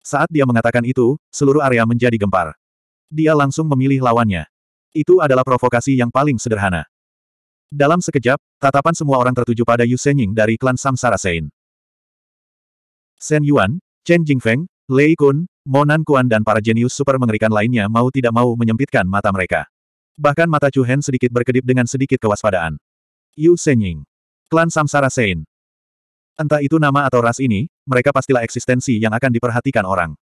saat dia mengatakan itu, seluruh area menjadi gempar. Dia langsung memilih lawannya. Itu adalah provokasi yang paling sederhana. Dalam sekejap, tatapan semua orang tertuju pada Yu Senying dari klan Samsara Sein. Shen Yuan, Chen Jingfeng, Lei Kun, Mo Nan Kuan dan para jenius super mengerikan lainnya mau tidak mau menyempitkan mata mereka. Bahkan mata Chu Hen sedikit berkedip dengan sedikit kewaspadaan. Yu Senying. Klan Samsara Sein. Entah itu nama atau ras ini, mereka pastilah eksistensi yang akan diperhatikan orang.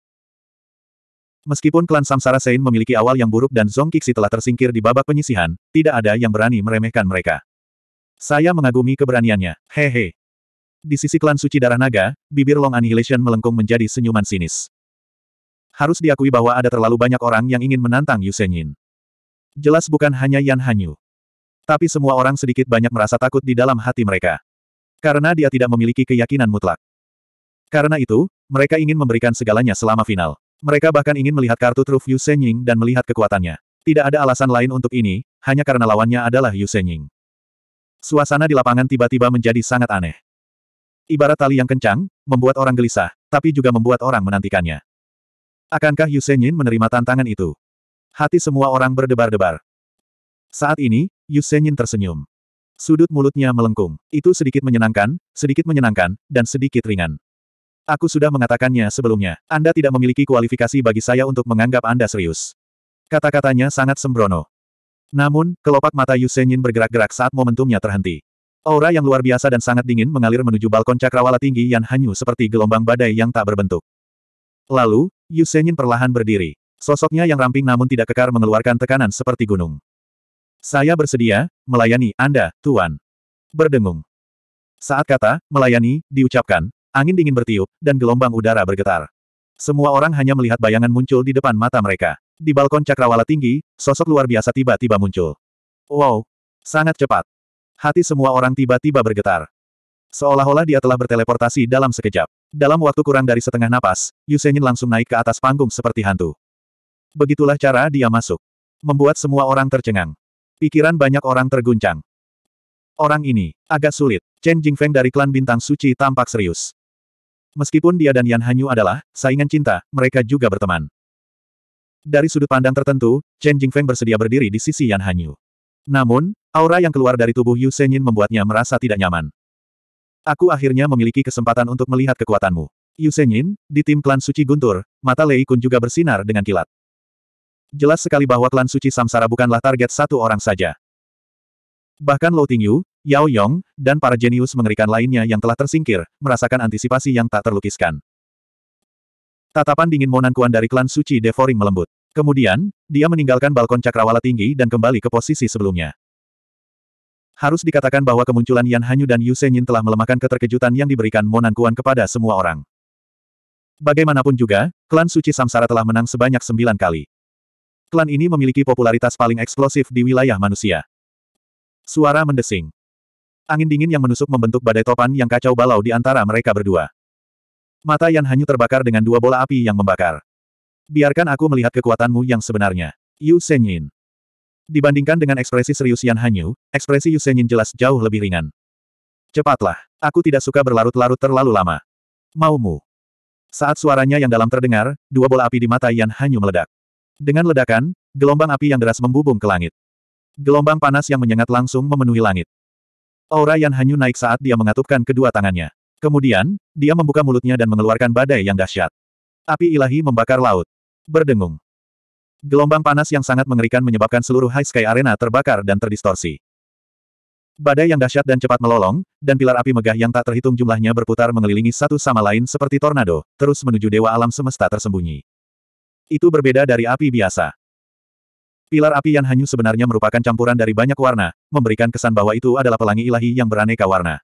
Meskipun klan Samsara Sein memiliki awal yang buruk dan Zong Kixi telah tersingkir di babak penyisihan, tidak ada yang berani meremehkan mereka. Saya mengagumi keberaniannya, hehe. Di sisi klan suci darah naga, bibir Long Annihilation melengkung menjadi senyuman sinis. Harus diakui bahwa ada terlalu banyak orang yang ingin menantang Yu Senyin. Jelas bukan hanya Yan Hanyu. Tapi semua orang sedikit banyak merasa takut di dalam hati mereka. Karena dia tidak memiliki keyakinan mutlak. Karena itu, mereka ingin memberikan segalanya selama final. Mereka bahkan ingin melihat kartu truf Yu Senying dan melihat kekuatannya. Tidak ada alasan lain untuk ini, hanya karena lawannya adalah Yu Senying. Suasana di lapangan tiba-tiba menjadi sangat aneh. Ibarat tali yang kencang, membuat orang gelisah, tapi juga membuat orang menantikannya. Akankah Yu Senying menerima tantangan itu? Hati semua orang berdebar-debar. Saat ini, Yu Senying tersenyum. Sudut mulutnya melengkung. Itu sedikit menyenangkan, sedikit menyenangkan, dan sedikit ringan. Aku sudah mengatakannya sebelumnya. Anda tidak memiliki kualifikasi bagi saya untuk menganggap Anda serius. Kata-katanya sangat sembrono. Namun, kelopak mata Yusenyin bergerak-gerak saat momentumnya terhenti. Aura yang luar biasa dan sangat dingin mengalir menuju balkon cakrawala tinggi yang hanyu seperti gelombang badai yang tak berbentuk. Lalu, Yusenyin perlahan berdiri. Sosoknya yang ramping namun tidak kekar mengeluarkan tekanan seperti gunung. Saya bersedia, melayani Anda, Tuan. Berdengung. Saat kata, melayani, diucapkan, angin dingin bertiup, dan gelombang udara bergetar. Semua orang hanya melihat bayangan muncul di depan mata mereka. Di balkon cakrawala tinggi, sosok luar biasa tiba-tiba muncul. Wow! Sangat cepat. Hati semua orang tiba-tiba bergetar. Seolah-olah dia telah berteleportasi dalam sekejap. Dalam waktu kurang dari setengah napas, Yusenin langsung naik ke atas panggung seperti hantu. Begitulah cara dia masuk. Membuat semua orang tercengang. Pikiran banyak orang terguncang. Orang ini, agak sulit. Chen Jingfeng dari klan Bintang Suci tampak serius. Meskipun dia dan Yan Hanyu adalah saingan cinta, mereka juga berteman. Dari sudut pandang tertentu, Chen Jingfeng bersedia berdiri di sisi Yan Hanyu. Namun, aura yang keluar dari tubuh Yu Senyin membuatnya merasa tidak nyaman. Aku akhirnya memiliki kesempatan untuk melihat kekuatanmu. Yu Senyin, di tim klan Suci Guntur, mata Lei Kun juga bersinar dengan kilat. Jelas sekali bahwa klan suci samsara bukanlah target satu orang saja. Bahkan Lo Tingyu, Yao Yong, dan para jenius mengerikan lainnya yang telah tersingkir, merasakan antisipasi yang tak terlukiskan. Tatapan dingin Monan Kuan dari klan suci Devoring melembut. Kemudian, dia meninggalkan balkon cakrawala tinggi dan kembali ke posisi sebelumnya. Harus dikatakan bahwa kemunculan Yan Hanyu dan Yu Senyin telah melemahkan keterkejutan yang diberikan Monan Kuan kepada semua orang. Bagaimanapun juga, klan suci Samsara telah menang sebanyak sembilan kali. Klan ini memiliki popularitas paling eksplosif di wilayah manusia. Suara mendesing. Angin dingin yang menusuk membentuk badai topan yang kacau balau di antara mereka berdua. Mata Yan Hanyu terbakar dengan dua bola api yang membakar. Biarkan aku melihat kekuatanmu yang sebenarnya. Yu Senyin. Dibandingkan dengan ekspresi serius Yan Hanyu, ekspresi Yu Senyin jelas jauh lebih ringan. Cepatlah. Aku tidak suka berlarut-larut terlalu lama. Maumu. Saat suaranya yang dalam terdengar, dua bola api di mata Yan Hanyu meledak. Dengan ledakan, gelombang api yang deras membubung ke langit. Gelombang panas yang menyengat langsung memenuhi langit. Aura Yan Hanyu naik saat dia mengatupkan kedua tangannya. Kemudian, dia membuka mulutnya dan mengeluarkan badai yang dahsyat. Api ilahi membakar laut. Berdengung. Gelombang panas yang sangat mengerikan menyebabkan seluruh High Sky Arena terbakar dan terdistorsi. Badai yang dahsyat dan cepat melolong, dan pilar api megah yang tak terhitung jumlahnya berputar mengelilingi satu sama lain seperti tornado, terus menuju dewa alam semesta tersembunyi. Itu berbeda dari api biasa. Pilar api yang hanyut sebenarnya merupakan campuran dari banyak warna, memberikan kesan bahwa itu adalah pelangi ilahi yang beraneka warna.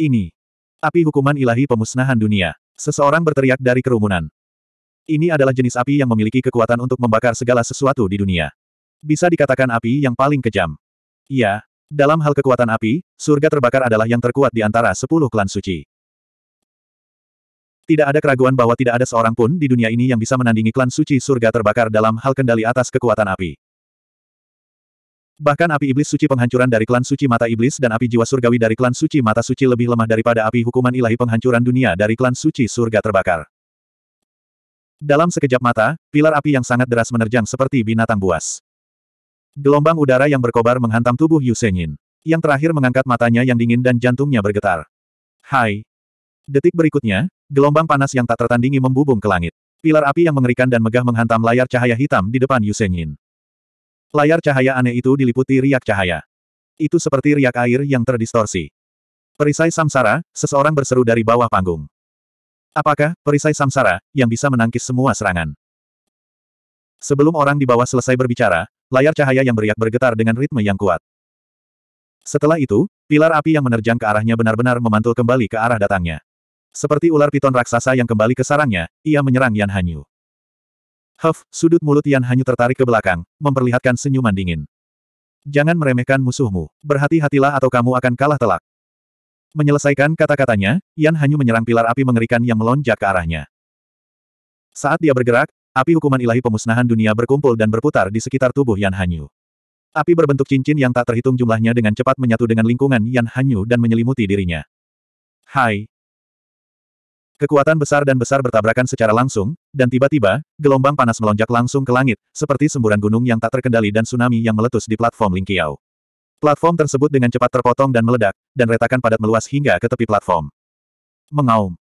Ini. Api hukuman ilahi pemusnahan dunia. Seseorang berteriak dari kerumunan. Ini adalah jenis api yang memiliki kekuatan untuk membakar segala sesuatu di dunia. Bisa dikatakan api yang paling kejam. Ya, dalam hal kekuatan api, surga terbakar adalah yang terkuat di antara sepuluh klan suci. Tidak ada keraguan bahwa tidak ada seorang pun di dunia ini yang bisa menandingi klan suci surga terbakar dalam hal kendali atas kekuatan api. Bahkan api iblis suci penghancuran dari klan suci mata iblis dan api jiwa surgawi dari klan suci mata suci lebih lemah daripada api hukuman ilahi penghancuran dunia dari klan suci surga terbakar. Dalam sekejap mata, pilar api yang sangat deras menerjang seperti binatang buas. Gelombang udara yang berkobar menghantam tubuh Yusenyin. Yang terakhir mengangkat matanya yang dingin dan jantungnya bergetar. Hai. Detik berikutnya, Gelombang panas yang tak tertandingi membubung ke langit. Pilar api yang mengerikan dan megah menghantam layar cahaya hitam di depan Yin. Layar cahaya aneh itu diliputi riak cahaya. Itu seperti riak air yang terdistorsi. Perisai Samsara, seseorang berseru dari bawah panggung. Apakah perisai Samsara yang bisa menangkis semua serangan? Sebelum orang di bawah selesai berbicara, layar cahaya yang beriak bergetar dengan ritme yang kuat. Setelah itu, pilar api yang menerjang ke arahnya benar-benar memantul kembali ke arah datangnya. Seperti ular piton raksasa yang kembali ke sarangnya, ia menyerang Yan Hanyu. Huff, sudut mulut Yan Hanyu tertarik ke belakang, memperlihatkan senyuman dingin. Jangan meremehkan musuhmu, berhati-hatilah atau kamu akan kalah telak. Menyelesaikan kata-katanya, Yan Hanyu menyerang pilar api mengerikan yang melonjak ke arahnya. Saat dia bergerak, api hukuman ilahi pemusnahan dunia berkumpul dan berputar di sekitar tubuh Yan Hanyu. Api berbentuk cincin yang tak terhitung jumlahnya dengan cepat menyatu dengan lingkungan Yan Hanyu dan menyelimuti dirinya. Hai, Kekuatan besar dan besar bertabrakan secara langsung, dan tiba-tiba, gelombang panas melonjak langsung ke langit, seperti semburan gunung yang tak terkendali dan tsunami yang meletus di platform Lingqiao. Platform tersebut dengan cepat terpotong dan meledak, dan retakan padat meluas hingga ke tepi platform. Mengaum.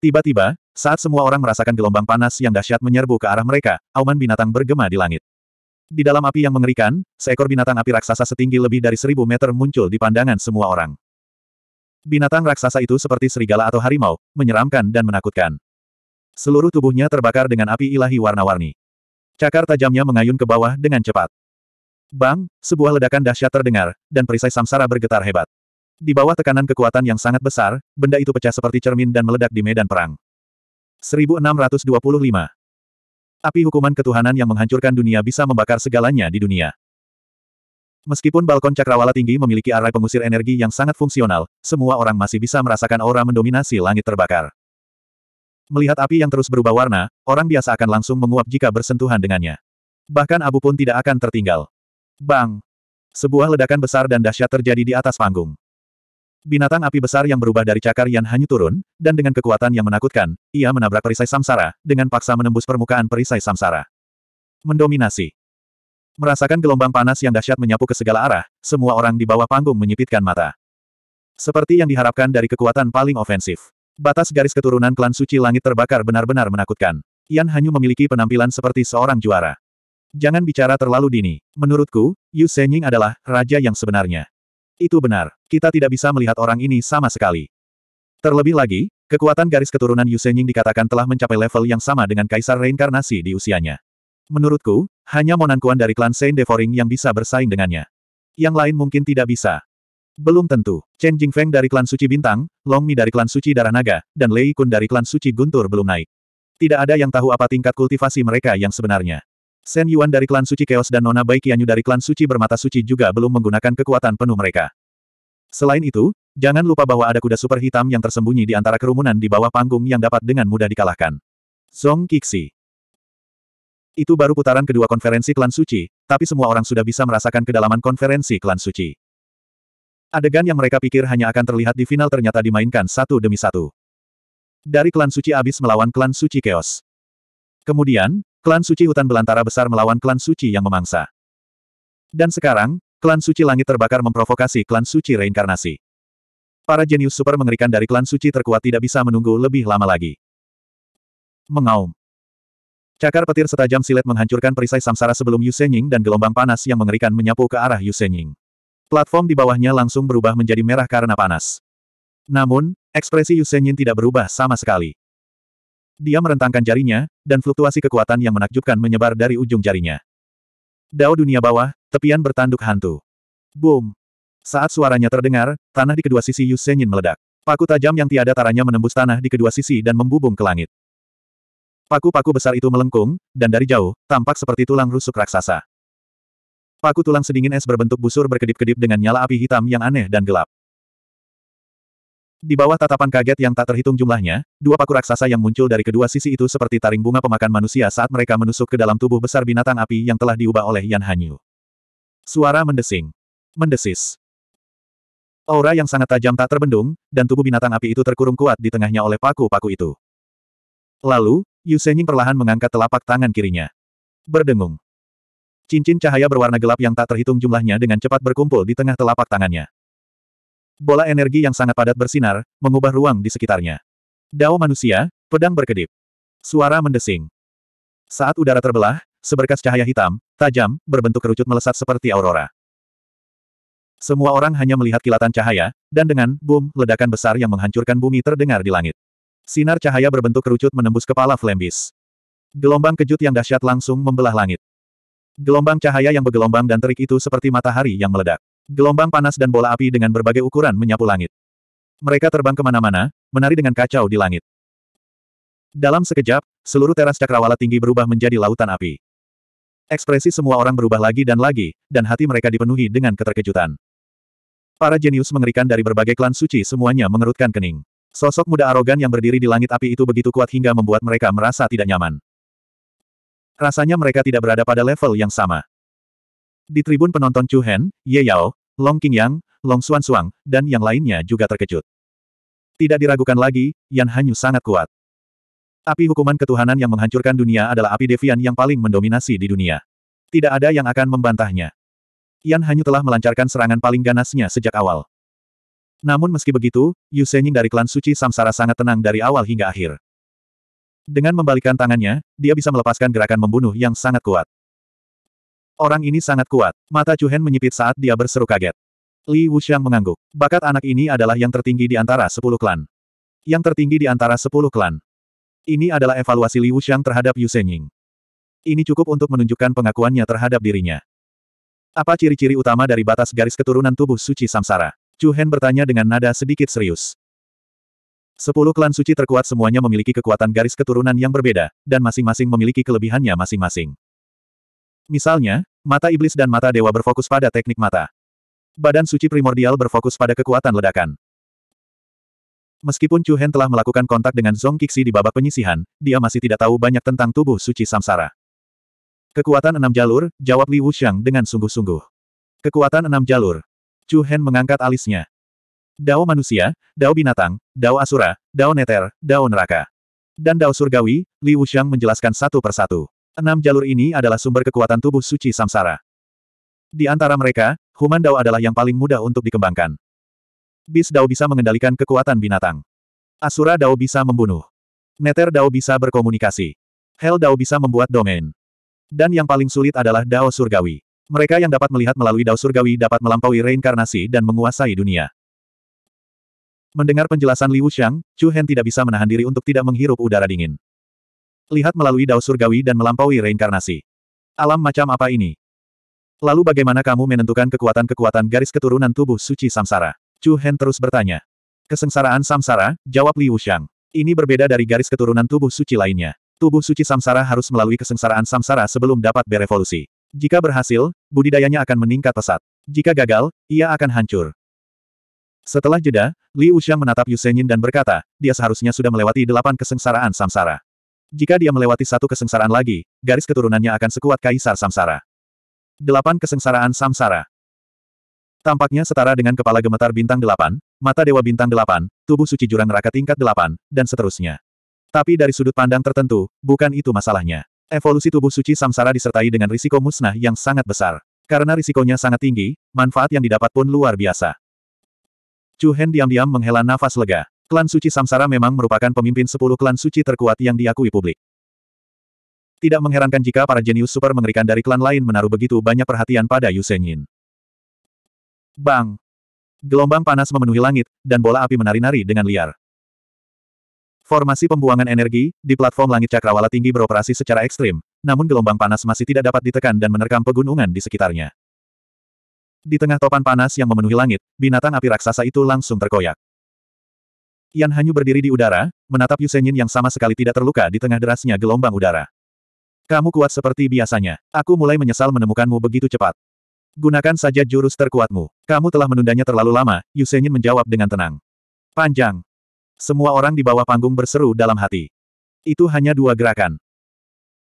Tiba-tiba, saat semua orang merasakan gelombang panas yang dahsyat menyerbu ke arah mereka, auman binatang bergema di langit. Di dalam api yang mengerikan, seekor binatang api raksasa setinggi lebih dari seribu meter muncul di pandangan semua orang. Binatang raksasa itu seperti serigala atau harimau, menyeramkan dan menakutkan. Seluruh tubuhnya terbakar dengan api ilahi warna-warni. Cakar tajamnya mengayun ke bawah dengan cepat. Bang, sebuah ledakan dahsyat terdengar, dan perisai samsara bergetar hebat. Di bawah tekanan kekuatan yang sangat besar, benda itu pecah seperti cermin dan meledak di medan perang. 1625 Api hukuman ketuhanan yang menghancurkan dunia bisa membakar segalanya di dunia. Meskipun balkon cakrawala tinggi memiliki arai pengusir energi yang sangat fungsional, semua orang masih bisa merasakan aura mendominasi langit terbakar. Melihat api yang terus berubah warna, orang biasa akan langsung menguap jika bersentuhan dengannya. Bahkan abu pun tidak akan tertinggal. Bang! Sebuah ledakan besar dan dahsyat terjadi di atas panggung. Binatang api besar yang berubah dari cakar yang hanya turun, dan dengan kekuatan yang menakutkan, ia menabrak perisai samsara, dengan paksa menembus permukaan perisai samsara. Mendominasi. Merasakan gelombang panas yang dahsyat menyapu ke segala arah, semua orang di bawah panggung menyipitkan mata. Seperti yang diharapkan dari kekuatan paling ofensif. Batas garis keturunan klan suci langit terbakar benar-benar menakutkan. Yan Hanyu memiliki penampilan seperti seorang juara. Jangan bicara terlalu dini. Menurutku, Yu Senying adalah raja yang sebenarnya. Itu benar. Kita tidak bisa melihat orang ini sama sekali. Terlebih lagi, kekuatan garis keturunan Yu Senying dikatakan telah mencapai level yang sama dengan kaisar reinkarnasi di usianya. Menurutku, hanya Monankuan dari klan Saint Devoring yang bisa bersaing dengannya. Yang lain mungkin tidak bisa. Belum tentu. Chen Jingfeng dari klan suci bintang, Long Mi dari klan suci darah naga, dan Lei Kun dari klan suci guntur belum naik. Tidak ada yang tahu apa tingkat kultivasi mereka yang sebenarnya. Shen Yuan dari klan suci Chaos dan Nona Bai Qianyu dari klan suci bermata suci juga belum menggunakan kekuatan penuh mereka. Selain itu, jangan lupa bahwa ada kuda super hitam yang tersembunyi di antara kerumunan di bawah panggung yang dapat dengan mudah dikalahkan. Song Qixi itu baru putaran kedua konferensi klan suci, tapi semua orang sudah bisa merasakan kedalaman konferensi klan suci. Adegan yang mereka pikir hanya akan terlihat di final ternyata dimainkan satu demi satu. Dari klan suci abis melawan klan suci chaos. Kemudian, klan suci hutan belantara besar melawan klan suci yang memangsa. Dan sekarang, klan suci langit terbakar memprovokasi klan suci reinkarnasi. Para jenius super mengerikan dari klan suci terkuat tidak bisa menunggu lebih lama lagi. Mengaum. Cakar petir setajam silet menghancurkan perisai samsara sebelum Yusenying dan gelombang panas yang mengerikan menyapu ke arah Yusenying. Platform di bawahnya langsung berubah menjadi merah karena panas. Namun, ekspresi Yusenying tidak berubah sama sekali. Dia merentangkan jarinya, dan fluktuasi kekuatan yang menakjubkan menyebar dari ujung jarinya. Dao dunia bawah, tepian bertanduk hantu. Boom! Saat suaranya terdengar, tanah di kedua sisi Yusenying meledak. Paku tajam yang tiada taranya menembus tanah di kedua sisi dan membubung ke langit. Paku-paku besar itu melengkung, dan dari jauh, tampak seperti tulang rusuk raksasa. Paku tulang sedingin es berbentuk busur berkedip-kedip dengan nyala api hitam yang aneh dan gelap. Di bawah tatapan kaget yang tak terhitung jumlahnya, dua paku raksasa yang muncul dari kedua sisi itu seperti taring bunga pemakan manusia saat mereka menusuk ke dalam tubuh besar binatang api yang telah diubah oleh Yan Hanyu. Suara mendesing. Mendesis. Aura yang sangat tajam tak terbendung, dan tubuh binatang api itu terkurung kuat di tengahnya oleh paku-paku itu. Lalu, Yu Senying perlahan mengangkat telapak tangan kirinya. Berdengung. Cincin cahaya berwarna gelap yang tak terhitung jumlahnya dengan cepat berkumpul di tengah telapak tangannya. Bola energi yang sangat padat bersinar, mengubah ruang di sekitarnya. Dao manusia, pedang berkedip. Suara mendesing. Saat udara terbelah, seberkas cahaya hitam, tajam, berbentuk kerucut melesat seperti aurora. Semua orang hanya melihat kilatan cahaya, dan dengan boom, ledakan besar yang menghancurkan bumi terdengar di langit. Sinar cahaya berbentuk kerucut menembus kepala Flambis. Gelombang kejut yang dahsyat langsung membelah langit. Gelombang cahaya yang bergelombang dan terik itu seperti matahari yang meledak. Gelombang panas dan bola api dengan berbagai ukuran menyapu langit. Mereka terbang kemana-mana, menari dengan kacau di langit. Dalam sekejap, seluruh teras cakrawala tinggi berubah menjadi lautan api. Ekspresi semua orang berubah lagi dan lagi, dan hati mereka dipenuhi dengan keterkejutan. Para jenius mengerikan dari berbagai klan suci semuanya mengerutkan kening. Sosok muda arogan yang berdiri di langit api itu begitu kuat hingga membuat mereka merasa tidak nyaman. Rasanya mereka tidak berada pada level yang sama. Di tribun penonton Chu Hen, Ye Yao, Long King Yang, Long Xuan Suang, dan yang lainnya juga terkejut. Tidak diragukan lagi, Yan Hanyu sangat kuat. Api hukuman ketuhanan yang menghancurkan dunia adalah api devian yang paling mendominasi di dunia. Tidak ada yang akan membantahnya. Yan Hanyu telah melancarkan serangan paling ganasnya sejak awal. Namun meski begitu, Yu Senying dari klan suci Samsara sangat tenang dari awal hingga akhir. Dengan membalikan tangannya, dia bisa melepaskan gerakan membunuh yang sangat kuat. Orang ini sangat kuat. Mata Chu Hen menyipit saat dia berseru kaget. Li Wuxiang mengangguk. Bakat anak ini adalah yang tertinggi di antara sepuluh klan. Yang tertinggi di antara sepuluh klan. Ini adalah evaluasi Li Wuxiang terhadap Yu Senying. Ini cukup untuk menunjukkan pengakuannya terhadap dirinya. Apa ciri-ciri utama dari batas garis keturunan tubuh suci samsara? Chu Hen bertanya dengan nada sedikit serius. Sepuluh klan suci terkuat semuanya memiliki kekuatan garis keturunan yang berbeda, dan masing-masing memiliki kelebihannya masing-masing. Misalnya, mata iblis dan mata dewa berfokus pada teknik mata. Badan suci primordial berfokus pada kekuatan ledakan. Meskipun Chu Hen telah melakukan kontak dengan Zong Qixi di babak penyisihan, dia masih tidak tahu banyak tentang tubuh suci samsara. Kekuatan enam jalur, jawab Li Wuxiang dengan sungguh-sungguh. Kekuatan enam jalur, Chu Hen mengangkat alisnya. Dao manusia, Dao binatang, Dao asura, Dao neter, Dao neraka. Dan Dao surgawi, Li Wuxiang menjelaskan satu persatu. Enam jalur ini adalah sumber kekuatan tubuh suci samsara. Di antara mereka, Human Dao adalah yang paling mudah untuk dikembangkan. Bis Dao bisa mengendalikan kekuatan binatang. Asura Dao bisa membunuh. Neter Dao bisa berkomunikasi. Hell Dao bisa membuat domain. Dan yang paling sulit adalah Dao Surgawi. Mereka yang dapat melihat melalui dao surgawi dapat melampaui reinkarnasi dan menguasai dunia. Mendengar penjelasan Liu Xiang, Chu Hen tidak bisa menahan diri untuk tidak menghirup udara dingin. Lihat melalui dao surgawi dan melampaui reinkarnasi. Alam macam apa ini? Lalu bagaimana kamu menentukan kekuatan-kekuatan garis keturunan tubuh suci samsara? Chu Hen terus bertanya. Kesengsaraan samsara, jawab Liu Xiang. Ini berbeda dari garis keturunan tubuh suci lainnya. Tubuh suci samsara harus melalui kesengsaraan samsara sebelum dapat berevolusi. Jika berhasil, budidayanya akan meningkat pesat. Jika gagal, ia akan hancur. Setelah jeda, Li Wuxiang menatap Yusenyin dan berkata, dia seharusnya sudah melewati delapan kesengsaraan samsara. Jika dia melewati satu kesengsaraan lagi, garis keturunannya akan sekuat kaisar samsara. Delapan kesengsaraan samsara. Tampaknya setara dengan kepala gemetar bintang delapan, mata dewa bintang delapan, tubuh suci jurang neraka tingkat delapan, dan seterusnya. Tapi dari sudut pandang tertentu, bukan itu masalahnya. Evolusi tubuh suci samsara disertai dengan risiko musnah yang sangat besar. Karena risikonya sangat tinggi, manfaat yang didapat pun luar biasa. Chu Hen diam-diam menghela nafas lega. Klan suci samsara memang merupakan pemimpin sepuluh klan suci terkuat yang diakui publik. Tidak mengherankan jika para jenius super mengerikan dari klan lain menaruh begitu banyak perhatian pada Yu Yin. Bang! Gelombang panas memenuhi langit, dan bola api menari-nari dengan liar. Formasi pembuangan energi, di platform langit cakrawala tinggi beroperasi secara ekstrim, namun gelombang panas masih tidak dapat ditekan dan menerkam pegunungan di sekitarnya. Di tengah topan panas yang memenuhi langit, binatang api raksasa itu langsung terkoyak. Yan Hanyu berdiri di udara, menatap Yusenyin yang sama sekali tidak terluka di tengah derasnya gelombang udara. Kamu kuat seperti biasanya. Aku mulai menyesal menemukanmu begitu cepat. Gunakan saja jurus terkuatmu. Kamu telah menundanya terlalu lama, Yusenyin menjawab dengan tenang. Panjang. Semua orang di bawah panggung berseru dalam hati. Itu hanya dua gerakan.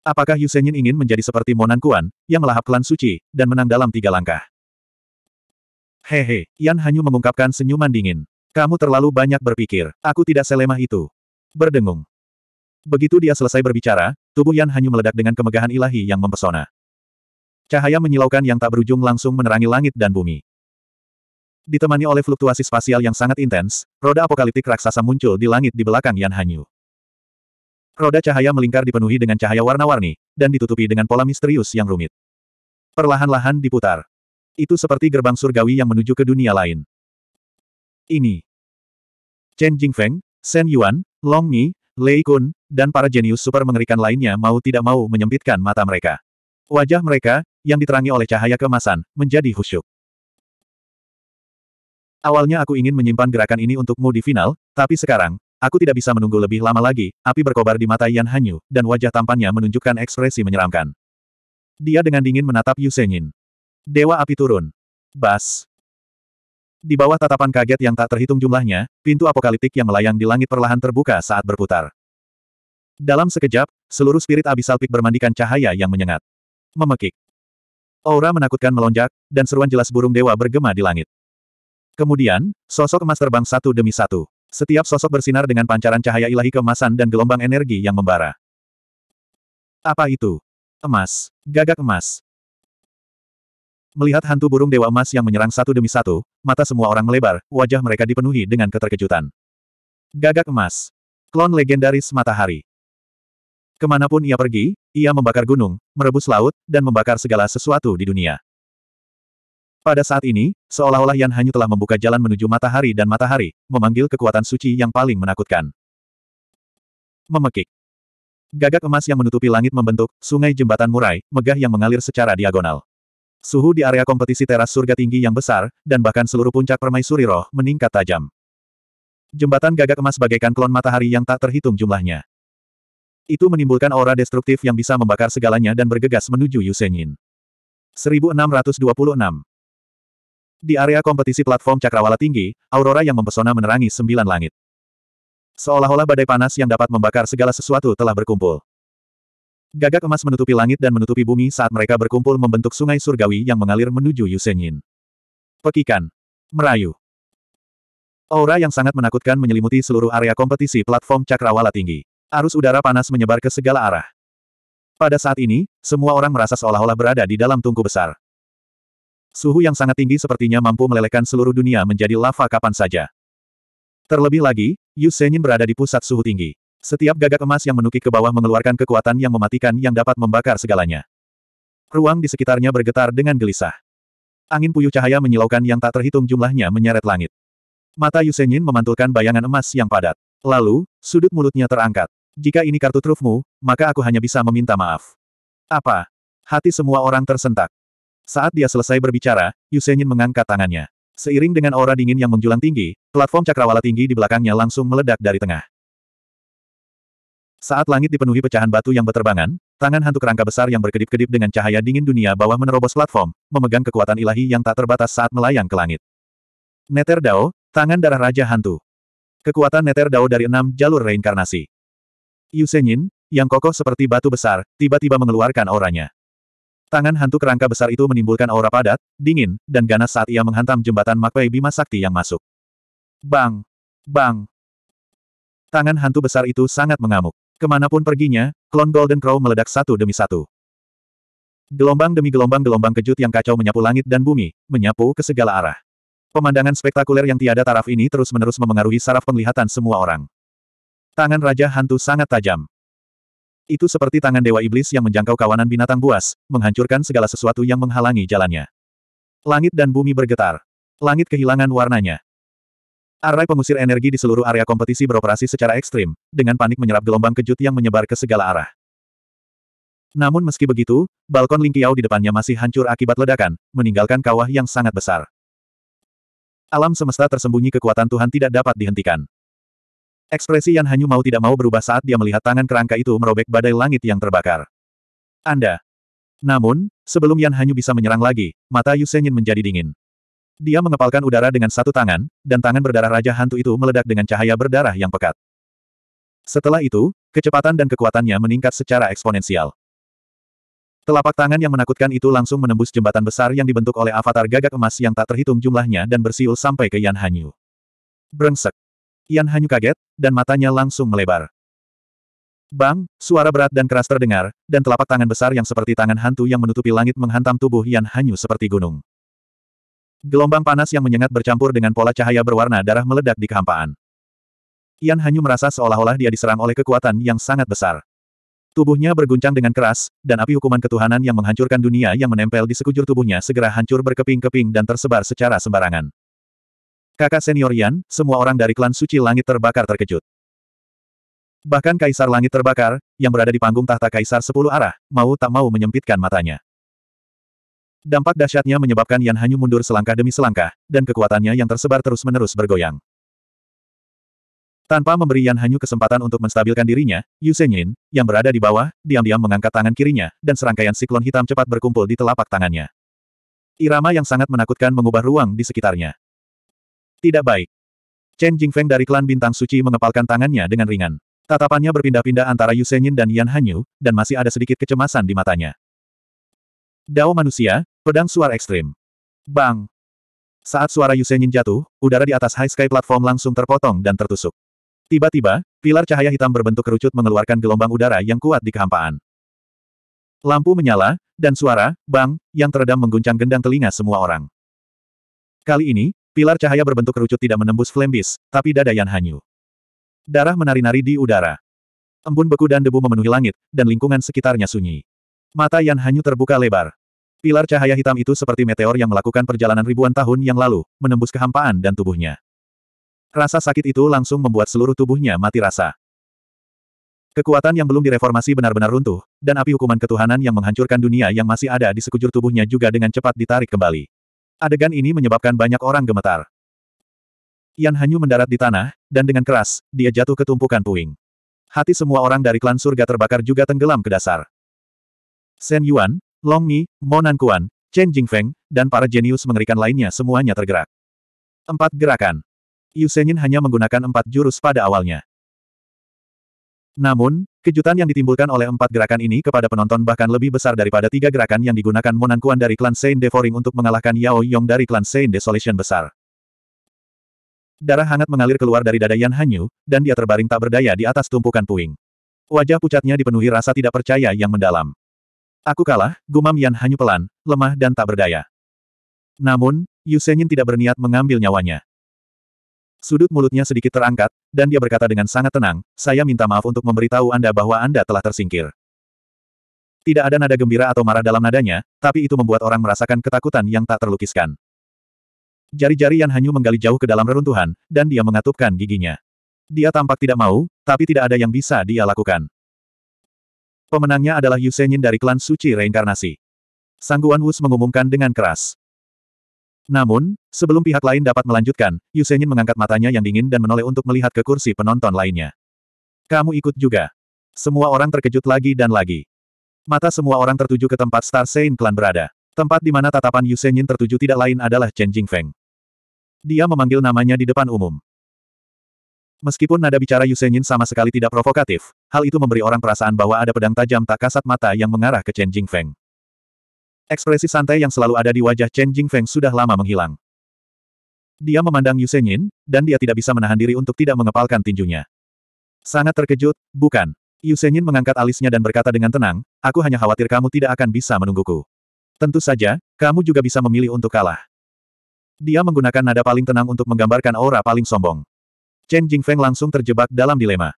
Apakah Yusenyin ingin menjadi seperti Monan Kuan, yang melahap klan suci, dan menang dalam tiga langkah? Hehe, Yan Hanyu mengungkapkan senyuman dingin. Kamu terlalu banyak berpikir, aku tidak selemah itu. Berdengung. Begitu dia selesai berbicara, tubuh Yan Hanyu meledak dengan kemegahan ilahi yang mempesona. Cahaya menyilaukan yang tak berujung langsung menerangi langit dan bumi. Ditemani oleh fluktuasi spasial yang sangat intens, roda apokaliptik raksasa muncul di langit di belakang Yan Hanyu. Roda cahaya melingkar dipenuhi dengan cahaya warna-warni, dan ditutupi dengan pola misterius yang rumit. Perlahan-lahan diputar. Itu seperti gerbang surgawi yang menuju ke dunia lain. Ini. Chen Jingfeng, Shen Yuan, Long Mi, Lei Kun, dan para jenius super mengerikan lainnya mau tidak mau menyempitkan mata mereka. Wajah mereka, yang diterangi oleh cahaya kemasan, menjadi husyuk. Awalnya aku ingin menyimpan gerakan ini untukmu di final, tapi sekarang, aku tidak bisa menunggu lebih lama lagi, api berkobar di mata Yan Hanyu, dan wajah tampannya menunjukkan ekspresi menyeramkan. Dia dengan dingin menatap Yu Senyin. Dewa api turun. Bas. Di bawah tatapan kaget yang tak terhitung jumlahnya, pintu apokaliptik yang melayang di langit perlahan terbuka saat berputar. Dalam sekejap, seluruh spirit abisal pik bermandikan cahaya yang menyengat. Memekik. Aura menakutkan melonjak, dan seruan jelas burung dewa bergema di langit. Kemudian, sosok emas terbang satu demi satu. Setiap sosok bersinar dengan pancaran cahaya ilahi keemasan dan gelombang energi yang membara. Apa itu? Emas. Gagak emas. Melihat hantu burung dewa emas yang menyerang satu demi satu, mata semua orang melebar, wajah mereka dipenuhi dengan keterkejutan. Gagak emas. Klon legendaris matahari. Kemanapun ia pergi, ia membakar gunung, merebus laut, dan membakar segala sesuatu di dunia. Pada saat ini, seolah-olah Yan Hanyu telah membuka jalan menuju matahari dan matahari, memanggil kekuatan suci yang paling menakutkan. Memekik. Gagak emas yang menutupi langit membentuk sungai jembatan murai, megah yang mengalir secara diagonal. Suhu di area kompetisi teras surga tinggi yang besar, dan bahkan seluruh puncak permaisuri roh meningkat tajam. Jembatan gagak emas bagaikan klon matahari yang tak terhitung jumlahnya. Itu menimbulkan aura destruktif yang bisa membakar segalanya dan bergegas menuju Yusenyin. 1626 di area kompetisi platform cakrawala tinggi, aurora yang mempesona menerangi sembilan langit. Seolah-olah badai panas yang dapat membakar segala sesuatu telah berkumpul. Gagak emas menutupi langit dan menutupi bumi saat mereka berkumpul membentuk sungai surgawi yang mengalir menuju Yusenyin. Pekikan. Merayu. Aura yang sangat menakutkan menyelimuti seluruh area kompetisi platform cakrawala tinggi. Arus udara panas menyebar ke segala arah. Pada saat ini, semua orang merasa seolah-olah berada di dalam tungku besar. Suhu yang sangat tinggi sepertinya mampu melelehkan seluruh dunia menjadi lava kapan saja. Terlebih lagi, Yu Senyin berada di pusat suhu tinggi. Setiap gagak emas yang menukik ke bawah mengeluarkan kekuatan yang mematikan yang dapat membakar segalanya. Ruang di sekitarnya bergetar dengan gelisah. Angin puyuh cahaya menyilaukan yang tak terhitung jumlahnya menyeret langit. Mata Yu Senyin memantulkan bayangan emas yang padat. Lalu, sudut mulutnya terangkat. Jika ini kartu trufmu, maka aku hanya bisa meminta maaf. Apa? Hati semua orang tersentak. Saat dia selesai berbicara, Yusenyin mengangkat tangannya. Seiring dengan aura dingin yang menjulang tinggi, platform cakrawala tinggi di belakangnya langsung meledak dari tengah. Saat langit dipenuhi pecahan batu yang berterbangan, tangan hantu kerangka besar yang berkedip-kedip dengan cahaya dingin dunia bawah menerobos platform, memegang kekuatan ilahi yang tak terbatas saat melayang ke langit. Neter Dao, tangan darah Raja Hantu. Kekuatan Neter Dao dari enam jalur reinkarnasi. Yusenyin, yang kokoh seperti batu besar, tiba-tiba mengeluarkan auranya. Tangan hantu kerangka besar itu menimbulkan aura padat, dingin, dan ganas saat ia menghantam jembatan Makwei Bima Sakti yang masuk. Bang! Bang! Tangan hantu besar itu sangat mengamuk. Kemanapun perginya, klon Golden Crow meledak satu demi satu. Gelombang demi gelombang-gelombang kejut yang kacau menyapu langit dan bumi, menyapu ke segala arah. Pemandangan spektakuler yang tiada taraf ini terus-menerus memengaruhi saraf penglihatan semua orang. Tangan Raja Hantu sangat tajam. Itu seperti tangan Dewa Iblis yang menjangkau kawanan binatang buas, menghancurkan segala sesuatu yang menghalangi jalannya. Langit dan bumi bergetar. Langit kehilangan warnanya. Arai pengusir energi di seluruh area kompetisi beroperasi secara ekstrim, dengan panik menyerap gelombang kejut yang menyebar ke segala arah. Namun meski begitu, balkon Lingqiao di depannya masih hancur akibat ledakan, meninggalkan kawah yang sangat besar. Alam semesta tersembunyi kekuatan Tuhan tidak dapat dihentikan. Ekspresi Yan Hanyu mau tidak mau berubah saat dia melihat tangan kerangka itu merobek badai langit yang terbakar. Anda. Namun, sebelum Yan Hanyu bisa menyerang lagi, mata Yu Senyin menjadi dingin. Dia mengepalkan udara dengan satu tangan, dan tangan berdarah Raja Hantu itu meledak dengan cahaya berdarah yang pekat. Setelah itu, kecepatan dan kekuatannya meningkat secara eksponensial. Telapak tangan yang menakutkan itu langsung menembus jembatan besar yang dibentuk oleh avatar gagak emas yang tak terhitung jumlahnya dan bersiul sampai ke Yan Hanyu. Brengsek. Yan Hanyu kaget, dan matanya langsung melebar. Bang, suara berat dan keras terdengar, dan telapak tangan besar yang seperti tangan hantu yang menutupi langit menghantam tubuh Yan Hanyu seperti gunung. Gelombang panas yang menyengat bercampur dengan pola cahaya berwarna darah meledak di kehampaan. Yan Hanyu merasa seolah-olah dia diserang oleh kekuatan yang sangat besar. Tubuhnya berguncang dengan keras, dan api hukuman ketuhanan yang menghancurkan dunia yang menempel di sekujur tubuhnya segera hancur berkeping-keping dan tersebar secara sembarangan. Kakak senior Yan, semua orang dari klan suci langit terbakar terkejut. Bahkan Kaisar Langit terbakar, yang berada di panggung tahta Kaisar Sepuluh Arah, mau tak mau menyempitkan matanya. Dampak dahsyatnya menyebabkan Yan Hanyu mundur selangkah demi selangkah, dan kekuatannya yang tersebar terus-menerus bergoyang. Tanpa memberi Yan Hanyu kesempatan untuk menstabilkan dirinya, Yu Senyin, yang berada di bawah, diam-diam mengangkat tangan kirinya, dan serangkaian siklon hitam cepat berkumpul di telapak tangannya. Irama yang sangat menakutkan mengubah ruang di sekitarnya. Tidak baik. Chen Jingfeng dari klan Bintang Suci mengepalkan tangannya dengan ringan. Tatapannya berpindah-pindah antara Yu Senyin dan Yan Hanyu, dan masih ada sedikit kecemasan di matanya. Dao manusia, pedang Suara ekstrim. Bang! Saat suara Yu Senyin jatuh, udara di atas high sky platform langsung terpotong dan tertusuk. Tiba-tiba, pilar cahaya hitam berbentuk kerucut mengeluarkan gelombang udara yang kuat di kehampaan. Lampu menyala, dan suara, bang, yang teredam mengguncang gendang telinga semua orang. Kali ini, Pilar cahaya berbentuk kerucut tidak menembus Flembis, tapi dada Yan Hanyu. Darah menari-nari di udara. Embun beku dan debu memenuhi langit, dan lingkungan sekitarnya sunyi. Mata Yan Hanyu terbuka lebar. Pilar cahaya hitam itu seperti meteor yang melakukan perjalanan ribuan tahun yang lalu, menembus kehampaan dan tubuhnya. Rasa sakit itu langsung membuat seluruh tubuhnya mati rasa. Kekuatan yang belum direformasi benar-benar runtuh, dan api hukuman ketuhanan yang menghancurkan dunia yang masih ada di sekujur tubuhnya juga dengan cepat ditarik kembali. Adegan ini menyebabkan banyak orang gemetar. Yan Hanyu mendarat di tanah, dan dengan keras, dia jatuh ke tumpukan puing. Hati semua orang dari klan surga terbakar juga tenggelam ke dasar. Shen Yuan, Long Mi, Mo Kuan, Chen Jingfeng, dan para jenius mengerikan lainnya semuanya tergerak. Empat gerakan. Yu Senyin hanya menggunakan empat jurus pada awalnya. Namun, Kejutan yang ditimbulkan oleh empat gerakan ini kepada penonton bahkan lebih besar daripada tiga gerakan yang digunakan Monan dari klan Saint Devoring untuk mengalahkan Yao Yong dari klan Saint Desolation besar. Darah hangat mengalir keluar dari dada Yan Hanyu, dan dia terbaring tak berdaya di atas tumpukan puing. Wajah pucatnya dipenuhi rasa tidak percaya yang mendalam. Aku kalah, gumam Yan Hanyu pelan, lemah dan tak berdaya. Namun, Yu Senyin tidak berniat mengambil nyawanya. Sudut mulutnya sedikit terangkat, dan dia berkata dengan sangat tenang, saya minta maaf untuk memberitahu Anda bahwa Anda telah tersingkir. Tidak ada nada gembira atau marah dalam nadanya, tapi itu membuat orang merasakan ketakutan yang tak terlukiskan. Jari-jari Yan Hanyu menggali jauh ke dalam reruntuhan, dan dia mengatupkan giginya. Dia tampak tidak mau, tapi tidak ada yang bisa dia lakukan. Pemenangnya adalah Yusenyin dari klan suci reinkarnasi. Sangguan Wus mengumumkan dengan keras. Namun, sebelum pihak lain dapat melanjutkan, Yusenyin mengangkat matanya yang dingin dan menoleh untuk melihat ke kursi penonton lainnya. Kamu ikut juga. Semua orang terkejut lagi dan lagi. Mata semua orang tertuju ke tempat Star Saint Clan berada. Tempat di mana tatapan Yusenyin tertuju tidak lain adalah Chen Jingfeng. Dia memanggil namanya di depan umum. Meskipun nada bicara Yusenyin sama sekali tidak provokatif, hal itu memberi orang perasaan bahwa ada pedang tajam tak kasat mata yang mengarah ke Chen Jingfeng. Ekspresi santai yang selalu ada di wajah Chen Jing Feng sudah lama menghilang. Dia memandang Yu Senyin, dan dia tidak bisa menahan diri untuk tidak mengepalkan tinjunya. Sangat terkejut, bukan? Yu Senyin mengangkat alisnya dan berkata dengan tenang, aku hanya khawatir kamu tidak akan bisa menungguku. Tentu saja, kamu juga bisa memilih untuk kalah. Dia menggunakan nada paling tenang untuk menggambarkan aura paling sombong. Chen Jing Feng langsung terjebak dalam dilema.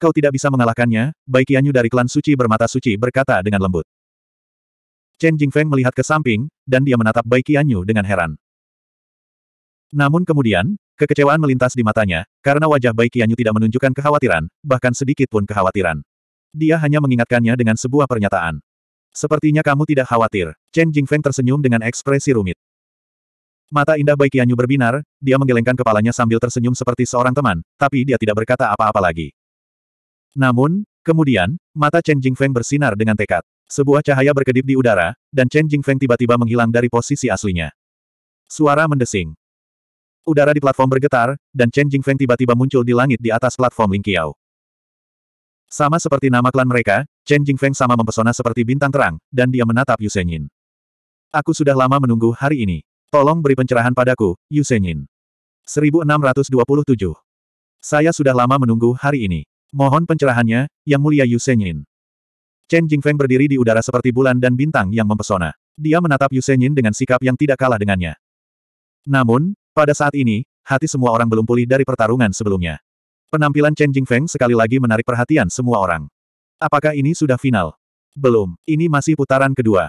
Kau tidak bisa mengalahkannya, Bai Qianyu dari klan suci bermata suci berkata dengan lembut. Chen Jingfeng melihat ke samping, dan dia menatap Bai Qianyu dengan heran. Namun kemudian, kekecewaan melintas di matanya, karena wajah Bai Qianyu tidak menunjukkan kekhawatiran, bahkan sedikit pun kekhawatiran. Dia hanya mengingatkannya dengan sebuah pernyataan. Sepertinya kamu tidak khawatir. Chen Jingfeng tersenyum dengan ekspresi rumit. Mata indah Bai Qianyu berbinar, dia menggelengkan kepalanya sambil tersenyum seperti seorang teman, tapi dia tidak berkata apa-apa lagi. Namun, kemudian, mata Chen Jingfeng bersinar dengan tekad. Sebuah cahaya berkedip di udara, dan Chen Jingfeng tiba-tiba menghilang dari posisi aslinya. Suara mendesing. Udara di platform bergetar, dan Chen Jingfeng tiba-tiba muncul di langit di atas platform Lingqiao. Sama seperti nama klan mereka, Chen Jingfeng sama mempesona seperti bintang terang, dan dia menatap Yu Senyin. Aku sudah lama menunggu hari ini. Tolong beri pencerahan padaku, Yu Senyin. 1627. Saya sudah lama menunggu hari ini. Mohon pencerahannya, Yang Mulia Yu Senyin. Chen Jingfeng berdiri di udara seperti bulan dan bintang yang mempesona. Dia menatap Yu Senyin dengan sikap yang tidak kalah dengannya. Namun, pada saat ini, hati semua orang belum pulih dari pertarungan sebelumnya. Penampilan Chen Jingfeng sekali lagi menarik perhatian semua orang. Apakah ini sudah final? Belum, ini masih putaran kedua.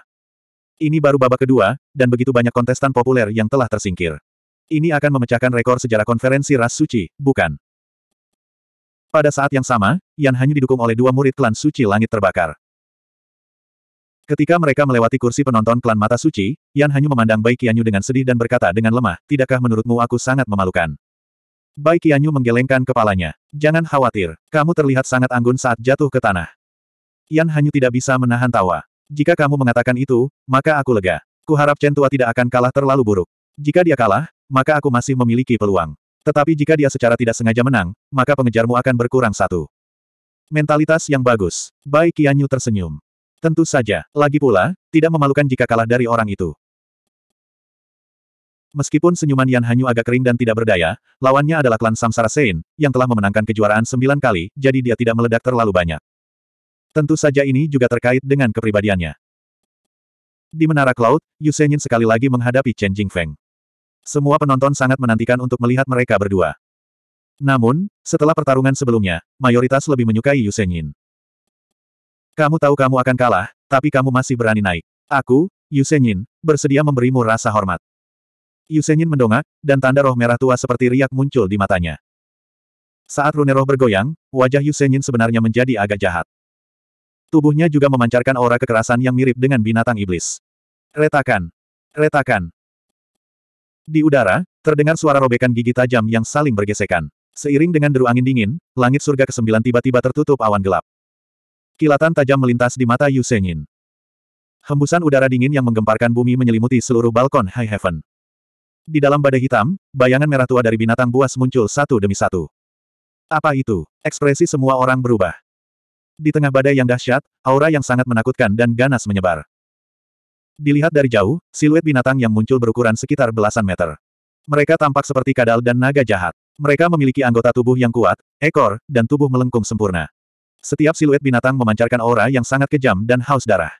Ini baru babak kedua, dan begitu banyak kontestan populer yang telah tersingkir. Ini akan memecahkan rekor sejarah konferensi ras suci, bukan? Pada saat yang sama, Yan hanya didukung oleh dua murid klan suci langit terbakar. Ketika mereka melewati kursi penonton klan mata suci, Yan Hanyu memandang Bai Qianyu dengan sedih dan berkata dengan lemah, tidakkah menurutmu aku sangat memalukan? Bai Qianyu menggelengkan kepalanya. Jangan khawatir, kamu terlihat sangat anggun saat jatuh ke tanah. Yan Hanyu tidak bisa menahan tawa. Jika kamu mengatakan itu, maka aku lega. Kuharap Chen Tua tidak akan kalah terlalu buruk. Jika dia kalah, maka aku masih memiliki peluang. Tetapi jika dia secara tidak sengaja menang, maka pengejarmu akan berkurang satu. Mentalitas yang bagus. Bai Qianyu tersenyum. Tentu saja, lagi pula, tidak memalukan jika kalah dari orang itu. Meskipun senyuman Yan Hanyu agak kering dan tidak berdaya, lawannya adalah klan Samsara Sein, yang telah memenangkan kejuaraan sembilan kali, jadi dia tidak meledak terlalu banyak. Tentu saja ini juga terkait dengan kepribadiannya. Di Menara Cloud, Yu Senyin sekali lagi menghadapi Chen Jingfeng. Semua penonton sangat menantikan untuk melihat mereka berdua. Namun, setelah pertarungan sebelumnya, mayoritas lebih menyukai Yu Senyin. Kamu tahu kamu akan kalah, tapi kamu masih berani naik. Aku, Yusenyin, bersedia memberimu rasa hormat. Yusenyin mendongak, dan tanda roh merah tua seperti riak muncul di matanya. Saat rune roh bergoyang, wajah Yusenyin sebenarnya menjadi agak jahat. Tubuhnya juga memancarkan aura kekerasan yang mirip dengan binatang iblis. Retakan! Retakan! Di udara, terdengar suara robekan gigi tajam yang saling bergesekan. Seiring dengan deru angin dingin, langit surga ke-9 tiba-tiba tertutup awan gelap. Kilatan tajam melintas di mata Yu Senyin. Hembusan udara dingin yang menggemparkan bumi menyelimuti seluruh balkon High Heaven. Di dalam badai hitam, bayangan merah tua dari binatang buas muncul satu demi satu. Apa itu? Ekspresi semua orang berubah. Di tengah badai yang dahsyat, aura yang sangat menakutkan dan ganas menyebar. Dilihat dari jauh, siluet binatang yang muncul berukuran sekitar belasan meter. Mereka tampak seperti kadal dan naga jahat. Mereka memiliki anggota tubuh yang kuat, ekor, dan tubuh melengkung sempurna. Setiap siluet binatang memancarkan aura yang sangat kejam dan haus darah.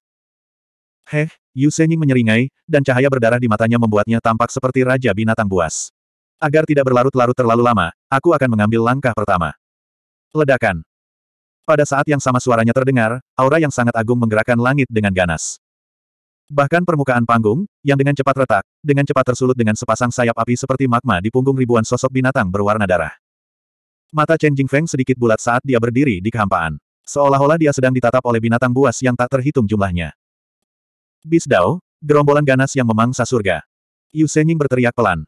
Heh, Yu Senying menyeringai, dan cahaya berdarah di matanya membuatnya tampak seperti raja binatang buas. Agar tidak berlarut-larut terlalu lama, aku akan mengambil langkah pertama. Ledakan. Pada saat yang sama suaranya terdengar, aura yang sangat agung menggerakkan langit dengan ganas. Bahkan permukaan panggung, yang dengan cepat retak, dengan cepat tersulut dengan sepasang sayap api seperti magma di punggung ribuan sosok binatang berwarna darah. Mata Chen Feng sedikit bulat saat dia berdiri di kehampaan. Seolah-olah dia sedang ditatap oleh binatang buas yang tak terhitung jumlahnya. Bis Dao, gerombolan ganas yang memangsa surga. Yu Senying berteriak pelan.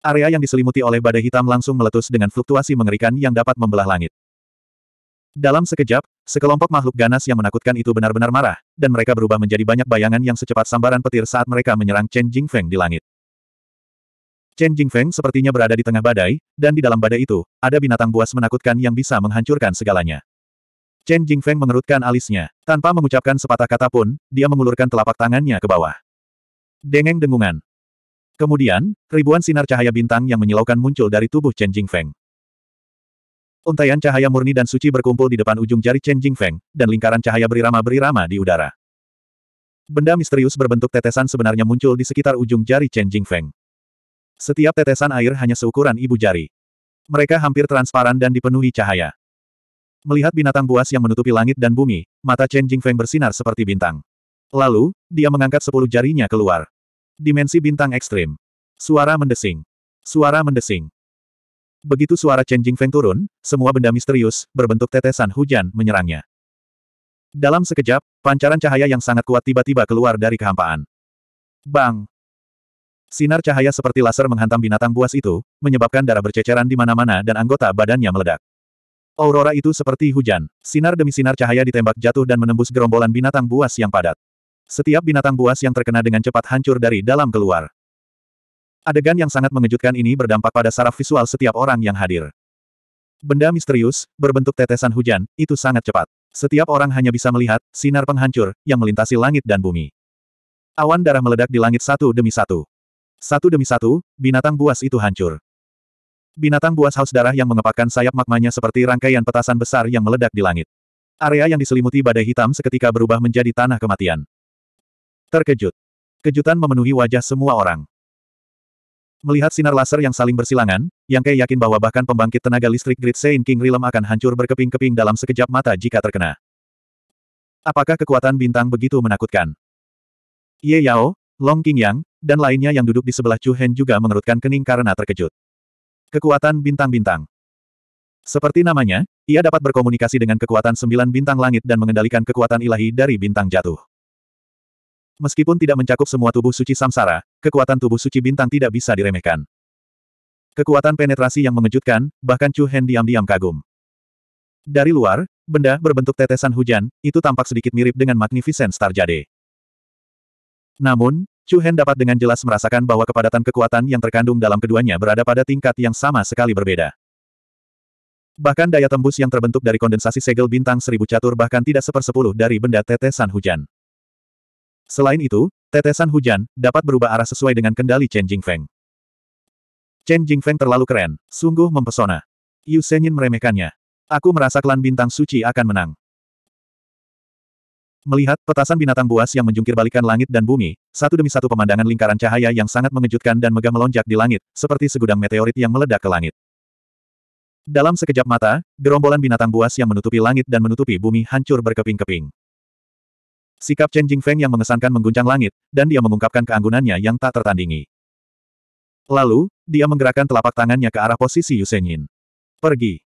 Area yang diselimuti oleh badai hitam langsung meletus dengan fluktuasi mengerikan yang dapat membelah langit. Dalam sekejap, sekelompok makhluk ganas yang menakutkan itu benar-benar marah, dan mereka berubah menjadi banyak bayangan yang secepat sambaran petir saat mereka menyerang Chen Feng di langit. Chen Jingfeng sepertinya berada di tengah badai, dan di dalam badai itu, ada binatang buas menakutkan yang bisa menghancurkan segalanya. Chen Jingfeng mengerutkan alisnya. Tanpa mengucapkan sepatah kata pun, dia mengulurkan telapak tangannya ke bawah. Dengeng dengungan. Kemudian, ribuan sinar cahaya bintang yang menyilaukan muncul dari tubuh Chen Jingfeng. Untaian cahaya murni dan suci berkumpul di depan ujung jari Chen Jingfeng, dan lingkaran cahaya berirama-berirama di udara. Benda misterius berbentuk tetesan sebenarnya muncul di sekitar ujung jari Chen Jingfeng. Setiap tetesan air hanya seukuran ibu jari. Mereka hampir transparan dan dipenuhi cahaya. Melihat binatang buas yang menutupi langit dan bumi, mata Chen Feng bersinar seperti bintang. Lalu, dia mengangkat sepuluh jarinya keluar. Dimensi bintang ekstrim. Suara mendesing. Suara mendesing. Begitu suara Chen Feng turun, semua benda misterius, berbentuk tetesan hujan, menyerangnya. Dalam sekejap, pancaran cahaya yang sangat kuat tiba-tiba keluar dari kehampaan. Bang! Sinar cahaya seperti laser menghantam binatang buas itu, menyebabkan darah berceceran di mana-mana dan anggota badannya meledak. Aurora itu seperti hujan. Sinar demi sinar cahaya ditembak jatuh dan menembus gerombolan binatang buas yang padat. Setiap binatang buas yang terkena dengan cepat hancur dari dalam keluar. Adegan yang sangat mengejutkan ini berdampak pada saraf visual setiap orang yang hadir. Benda misterius, berbentuk tetesan hujan, itu sangat cepat. Setiap orang hanya bisa melihat sinar penghancur yang melintasi langit dan bumi. Awan darah meledak di langit satu demi satu. Satu demi satu, binatang buas itu hancur. Binatang buas haus darah yang mengepakkan sayap magmanya seperti rangkaian petasan besar yang meledak di langit. Area yang diselimuti badai hitam seketika berubah menjadi tanah kematian. Terkejut. Kejutan memenuhi wajah semua orang. Melihat sinar laser yang saling bersilangan, yang Kei yakin bahwa bahkan pembangkit tenaga listrik Great Saint King Rilem akan hancur berkeping-keping dalam sekejap mata jika terkena. Apakah kekuatan bintang begitu menakutkan? Ye Yao, Long Qingyang, dan lainnya yang duduk di sebelah Chu Hen juga mengerutkan kening karena terkejut. Kekuatan bintang-bintang. Seperti namanya, ia dapat berkomunikasi dengan kekuatan sembilan bintang langit dan mengendalikan kekuatan ilahi dari bintang jatuh. Meskipun tidak mencakup semua tubuh suci samsara, kekuatan tubuh suci bintang tidak bisa diremehkan. Kekuatan penetrasi yang mengejutkan, bahkan Chu Hen diam-diam kagum. Dari luar, benda berbentuk tetesan hujan, itu tampak sedikit mirip dengan Magnificent Star Jade. Namun, Chu Hen dapat dengan jelas merasakan bahwa kepadatan kekuatan yang terkandung dalam keduanya berada pada tingkat yang sama sekali berbeda. Bahkan daya tembus yang terbentuk dari kondensasi segel bintang seribu catur bahkan tidak sepersepuluh dari benda tetesan hujan. Selain itu, tetesan hujan dapat berubah arah sesuai dengan kendali Chen Jingfeng. Chen Jingfeng terlalu keren, sungguh mempesona. Yu Senyin meremehkannya. Aku merasa klan bintang suci akan menang. Melihat petasan binatang buas yang menjungkirbalikan langit dan bumi, satu demi satu pemandangan lingkaran cahaya yang sangat mengejutkan dan megah melonjak di langit, seperti segudang meteorit yang meledak ke langit. Dalam sekejap mata, gerombolan binatang buas yang menutupi langit dan menutupi bumi hancur berkeping-keping. Sikap Chen Jingfeng yang mengesankan mengguncang langit, dan dia mengungkapkan keanggunannya yang tak tertandingi. Lalu, dia menggerakkan telapak tangannya ke arah posisi Yusenyin. Pergi.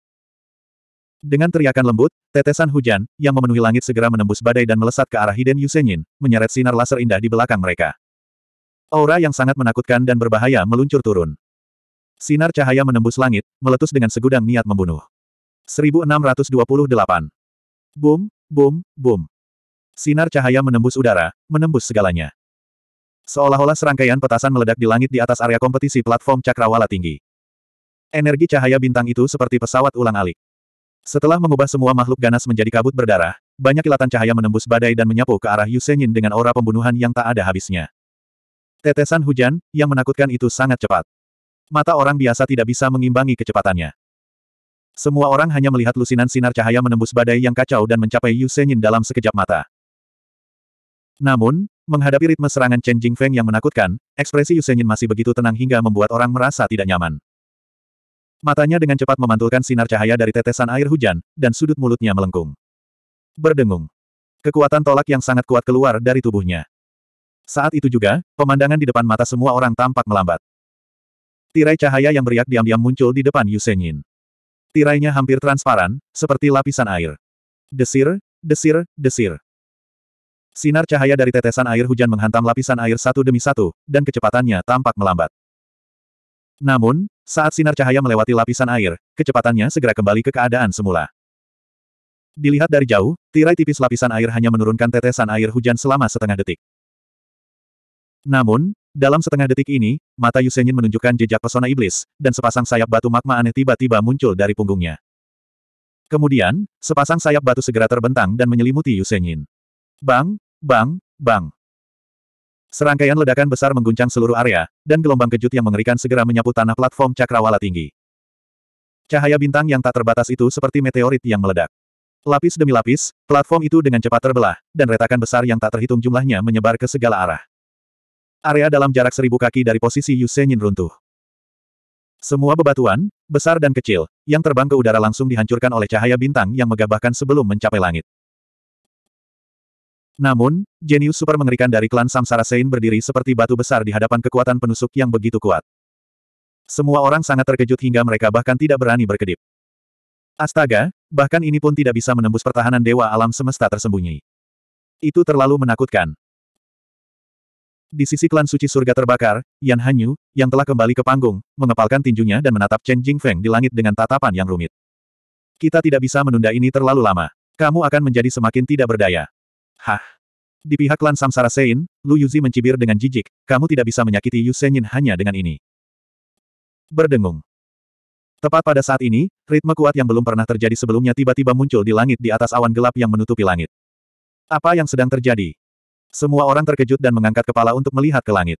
Dengan teriakan lembut, tetesan hujan, yang memenuhi langit segera menembus badai dan melesat ke arah Hiden Yusenyin, menyeret sinar laser indah di belakang mereka. Aura yang sangat menakutkan dan berbahaya meluncur turun. Sinar cahaya menembus langit, meletus dengan segudang niat membunuh. 1628. Boom, boom, boom. Sinar cahaya menembus udara, menembus segalanya. Seolah-olah serangkaian petasan meledak di langit di atas area kompetisi platform cakrawala tinggi. Energi cahaya bintang itu seperti pesawat ulang-alik. Setelah mengubah semua makhluk ganas menjadi kabut berdarah, banyak kilatan cahaya menembus badai dan menyapu ke arah Yusenyin dengan aura pembunuhan yang tak ada habisnya. Tetesan hujan, yang menakutkan itu sangat cepat. Mata orang biasa tidak bisa mengimbangi kecepatannya. Semua orang hanya melihat lusinan sinar cahaya menembus badai yang kacau dan mencapai Yusenyin dalam sekejap mata. Namun, menghadapi ritme serangan Chen Jingfeng yang menakutkan, ekspresi Yusenyin masih begitu tenang hingga membuat orang merasa tidak nyaman. Matanya dengan cepat memantulkan sinar cahaya dari tetesan air hujan, dan sudut mulutnya melengkung. Berdengung. Kekuatan tolak yang sangat kuat keluar dari tubuhnya. Saat itu juga, pemandangan di depan mata semua orang tampak melambat. Tirai cahaya yang beriak diam-diam muncul di depan Yusenyin. Tirainya hampir transparan, seperti lapisan air. Desir, desir, desir. Sinar cahaya dari tetesan air hujan menghantam lapisan air satu demi satu, dan kecepatannya tampak melambat. Namun, saat sinar cahaya melewati lapisan air, kecepatannya segera kembali ke keadaan semula. Dilihat dari jauh, tirai tipis lapisan air hanya menurunkan tetesan air hujan selama setengah detik. Namun, dalam setengah detik ini, mata Yusenyin menunjukkan jejak pesona iblis, dan sepasang sayap batu magma aneh tiba-tiba muncul dari punggungnya. Kemudian, sepasang sayap batu segera terbentang dan menyelimuti Yusenyin. Bang, bang, bang. Serangkaian ledakan besar mengguncang seluruh area, dan gelombang kejut yang mengerikan segera menyapu tanah platform cakrawala tinggi. Cahaya bintang yang tak terbatas itu seperti meteorit yang meledak. Lapis demi lapis, platform itu dengan cepat terbelah, dan retakan besar yang tak terhitung jumlahnya menyebar ke segala arah. Area dalam jarak seribu kaki dari posisi Yusenin runtuh. Semua bebatuan, besar dan kecil, yang terbang ke udara langsung dihancurkan oleh cahaya bintang yang megah sebelum mencapai langit. Namun, jenius super mengerikan dari klan Samsara Sein berdiri seperti batu besar di hadapan kekuatan penusuk yang begitu kuat. Semua orang sangat terkejut hingga mereka bahkan tidak berani berkedip. Astaga, bahkan ini pun tidak bisa menembus pertahanan dewa alam semesta tersembunyi. Itu terlalu menakutkan. Di sisi klan suci surga terbakar, Yan Hanyu, yang telah kembali ke panggung, mengepalkan tinjunya dan menatap Chen Jing Feng di langit dengan tatapan yang rumit. Kita tidak bisa menunda ini terlalu lama. Kamu akan menjadi semakin tidak berdaya. Hah? Di pihak klan Samsara Sein, Lu Yuzi mencibir dengan jijik, kamu tidak bisa menyakiti Yu Senyin hanya dengan ini. Berdengung. Tepat pada saat ini, ritme kuat yang belum pernah terjadi sebelumnya tiba-tiba muncul di langit di atas awan gelap yang menutupi langit. Apa yang sedang terjadi? Semua orang terkejut dan mengangkat kepala untuk melihat ke langit.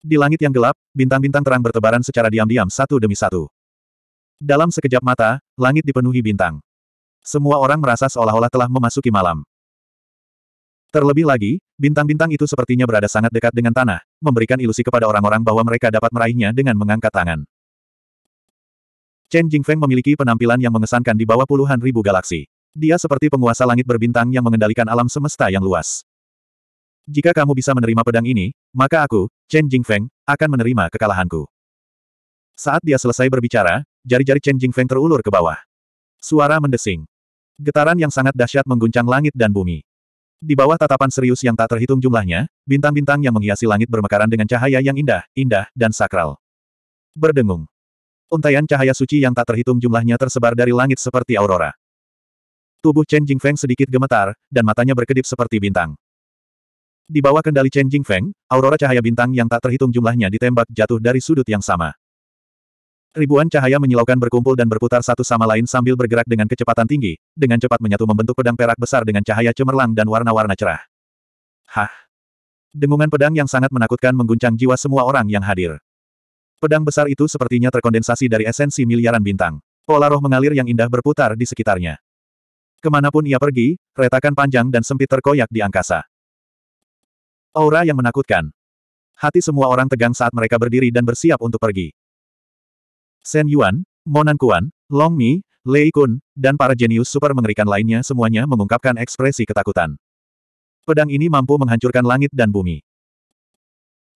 Di langit yang gelap, bintang-bintang terang bertebaran secara diam-diam satu demi satu. Dalam sekejap mata, langit dipenuhi bintang. Semua orang merasa seolah-olah telah memasuki malam. Terlebih lagi, bintang-bintang itu sepertinya berada sangat dekat dengan tanah, memberikan ilusi kepada orang-orang bahwa mereka dapat meraihnya dengan mengangkat tangan. Chen Jingfeng memiliki penampilan yang mengesankan di bawah puluhan ribu galaksi. Dia seperti penguasa langit berbintang yang mengendalikan alam semesta yang luas. Jika kamu bisa menerima pedang ini, maka aku, Chen Jingfeng, akan menerima kekalahanku. Saat dia selesai berbicara, jari-jari Chen Jingfeng terulur ke bawah. Suara mendesing. Getaran yang sangat dahsyat mengguncang langit dan bumi. Di bawah tatapan serius yang tak terhitung jumlahnya, bintang-bintang yang menghiasi langit bermekaran dengan cahaya yang indah, indah, dan sakral. Berdengung. Untaian cahaya suci yang tak terhitung jumlahnya tersebar dari langit seperti aurora. Tubuh Chen Feng sedikit gemetar, dan matanya berkedip seperti bintang. Di bawah kendali Chen Feng, aurora cahaya bintang yang tak terhitung jumlahnya ditembak jatuh dari sudut yang sama. Ribuan cahaya menyilaukan berkumpul dan berputar satu sama lain sambil bergerak dengan kecepatan tinggi, dengan cepat menyatu membentuk pedang perak besar dengan cahaya cemerlang dan warna-warna cerah. Hah! Dengungan pedang yang sangat menakutkan mengguncang jiwa semua orang yang hadir. Pedang besar itu sepertinya terkondensasi dari esensi miliaran bintang. Pola roh mengalir yang indah berputar di sekitarnya. Kemanapun ia pergi, retakan panjang dan sempit terkoyak di angkasa. Aura yang menakutkan. Hati semua orang tegang saat mereka berdiri dan bersiap untuk pergi. Shen Yuan, Monan Kuan, Long Mi, Lei Kun, dan para jenius super mengerikan lainnya semuanya mengungkapkan ekspresi ketakutan. Pedang ini mampu menghancurkan langit dan bumi.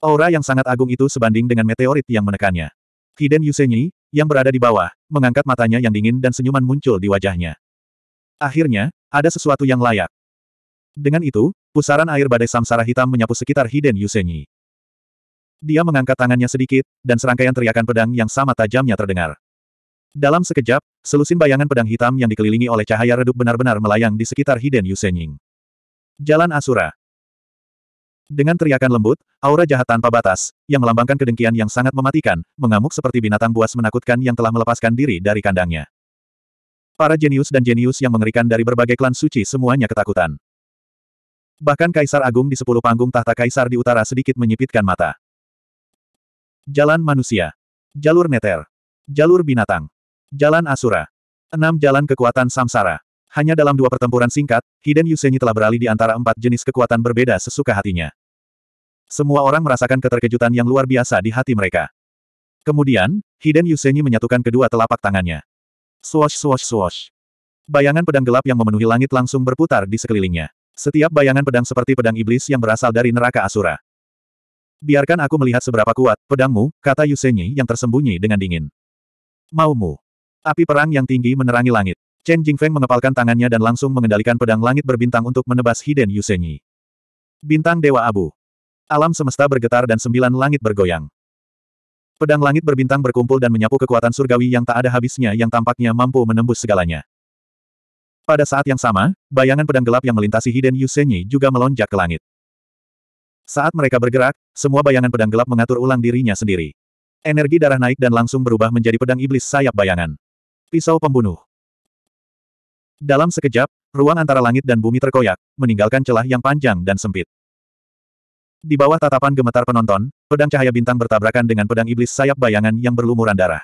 Aura yang sangat agung itu sebanding dengan meteorit yang menekannya. Hiden Yusenyi, yang berada di bawah, mengangkat matanya yang dingin dan senyuman muncul di wajahnya. Akhirnya, ada sesuatu yang layak. Dengan itu, pusaran air badai samsara hitam menyapu sekitar Hiden Yusenyi. Dia mengangkat tangannya sedikit, dan serangkaian teriakan pedang yang sama tajamnya terdengar. Dalam sekejap, selusin bayangan pedang hitam yang dikelilingi oleh cahaya redup benar-benar melayang di sekitar Hiden Yusenying. Jalan Asura Dengan teriakan lembut, aura jahat tanpa batas, yang melambangkan kedengkian yang sangat mematikan, mengamuk seperti binatang buas menakutkan yang telah melepaskan diri dari kandangnya. Para jenius dan jenius yang mengerikan dari berbagai klan suci semuanya ketakutan. Bahkan Kaisar Agung di sepuluh panggung tahta Kaisar di utara sedikit menyipitkan mata. Jalan manusia. Jalur neter. Jalur binatang. Jalan asura. Enam jalan kekuatan samsara. Hanya dalam dua pertempuran singkat, Hiden Yusenyi telah beralih di antara empat jenis kekuatan berbeda sesuka hatinya. Semua orang merasakan keterkejutan yang luar biasa di hati mereka. Kemudian, Hiden Yusenyi menyatukan kedua telapak tangannya. Swash swash swash. Bayangan pedang gelap yang memenuhi langit langsung berputar di sekelilingnya. Setiap bayangan pedang seperti pedang iblis yang berasal dari neraka Asura. Biarkan aku melihat seberapa kuat pedangmu, kata Yusenyi yang tersembunyi dengan dingin. Maumu. Api perang yang tinggi menerangi langit. Chen Jingfeng mengepalkan tangannya dan langsung mengendalikan pedang langit berbintang untuk menebas Hiden Yusenyi. Bintang Dewa Abu. Alam semesta bergetar dan sembilan langit bergoyang. Pedang langit berbintang berkumpul dan menyapu kekuatan surgawi yang tak ada habisnya yang tampaknya mampu menembus segalanya. Pada saat yang sama, bayangan pedang gelap yang melintasi Hiden Yusenyi juga melonjak ke langit. Saat mereka bergerak, semua bayangan pedang gelap mengatur ulang dirinya sendiri. Energi darah naik dan langsung berubah menjadi pedang iblis sayap bayangan. Pisau pembunuh. Dalam sekejap, ruang antara langit dan bumi terkoyak, meninggalkan celah yang panjang dan sempit. Di bawah tatapan gemetar penonton, pedang cahaya bintang bertabrakan dengan pedang iblis sayap bayangan yang berlumuran darah.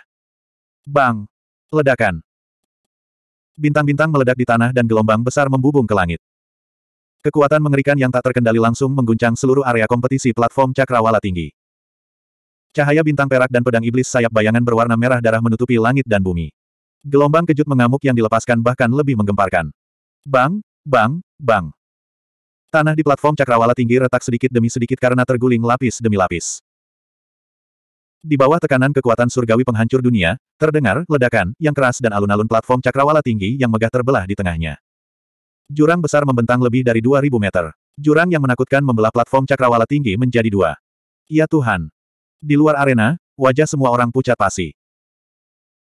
Bang! Ledakan! Bintang-bintang meledak di tanah dan gelombang besar membubung ke langit. Kekuatan mengerikan yang tak terkendali langsung mengguncang seluruh area kompetisi platform cakrawala tinggi. Cahaya bintang perak dan pedang iblis sayap bayangan berwarna merah darah menutupi langit dan bumi. Gelombang kejut mengamuk yang dilepaskan bahkan lebih menggemparkan. Bang, bang, bang. Tanah di platform cakrawala tinggi retak sedikit demi sedikit karena terguling lapis demi lapis. Di bawah tekanan kekuatan surgawi penghancur dunia, terdengar ledakan yang keras dan alun-alun platform cakrawala tinggi yang megah terbelah di tengahnya. Jurang besar membentang lebih dari 2.000 meter. Jurang yang menakutkan membelah platform cakrawala tinggi menjadi dua. Ya Tuhan. Di luar arena, wajah semua orang pucat pasi.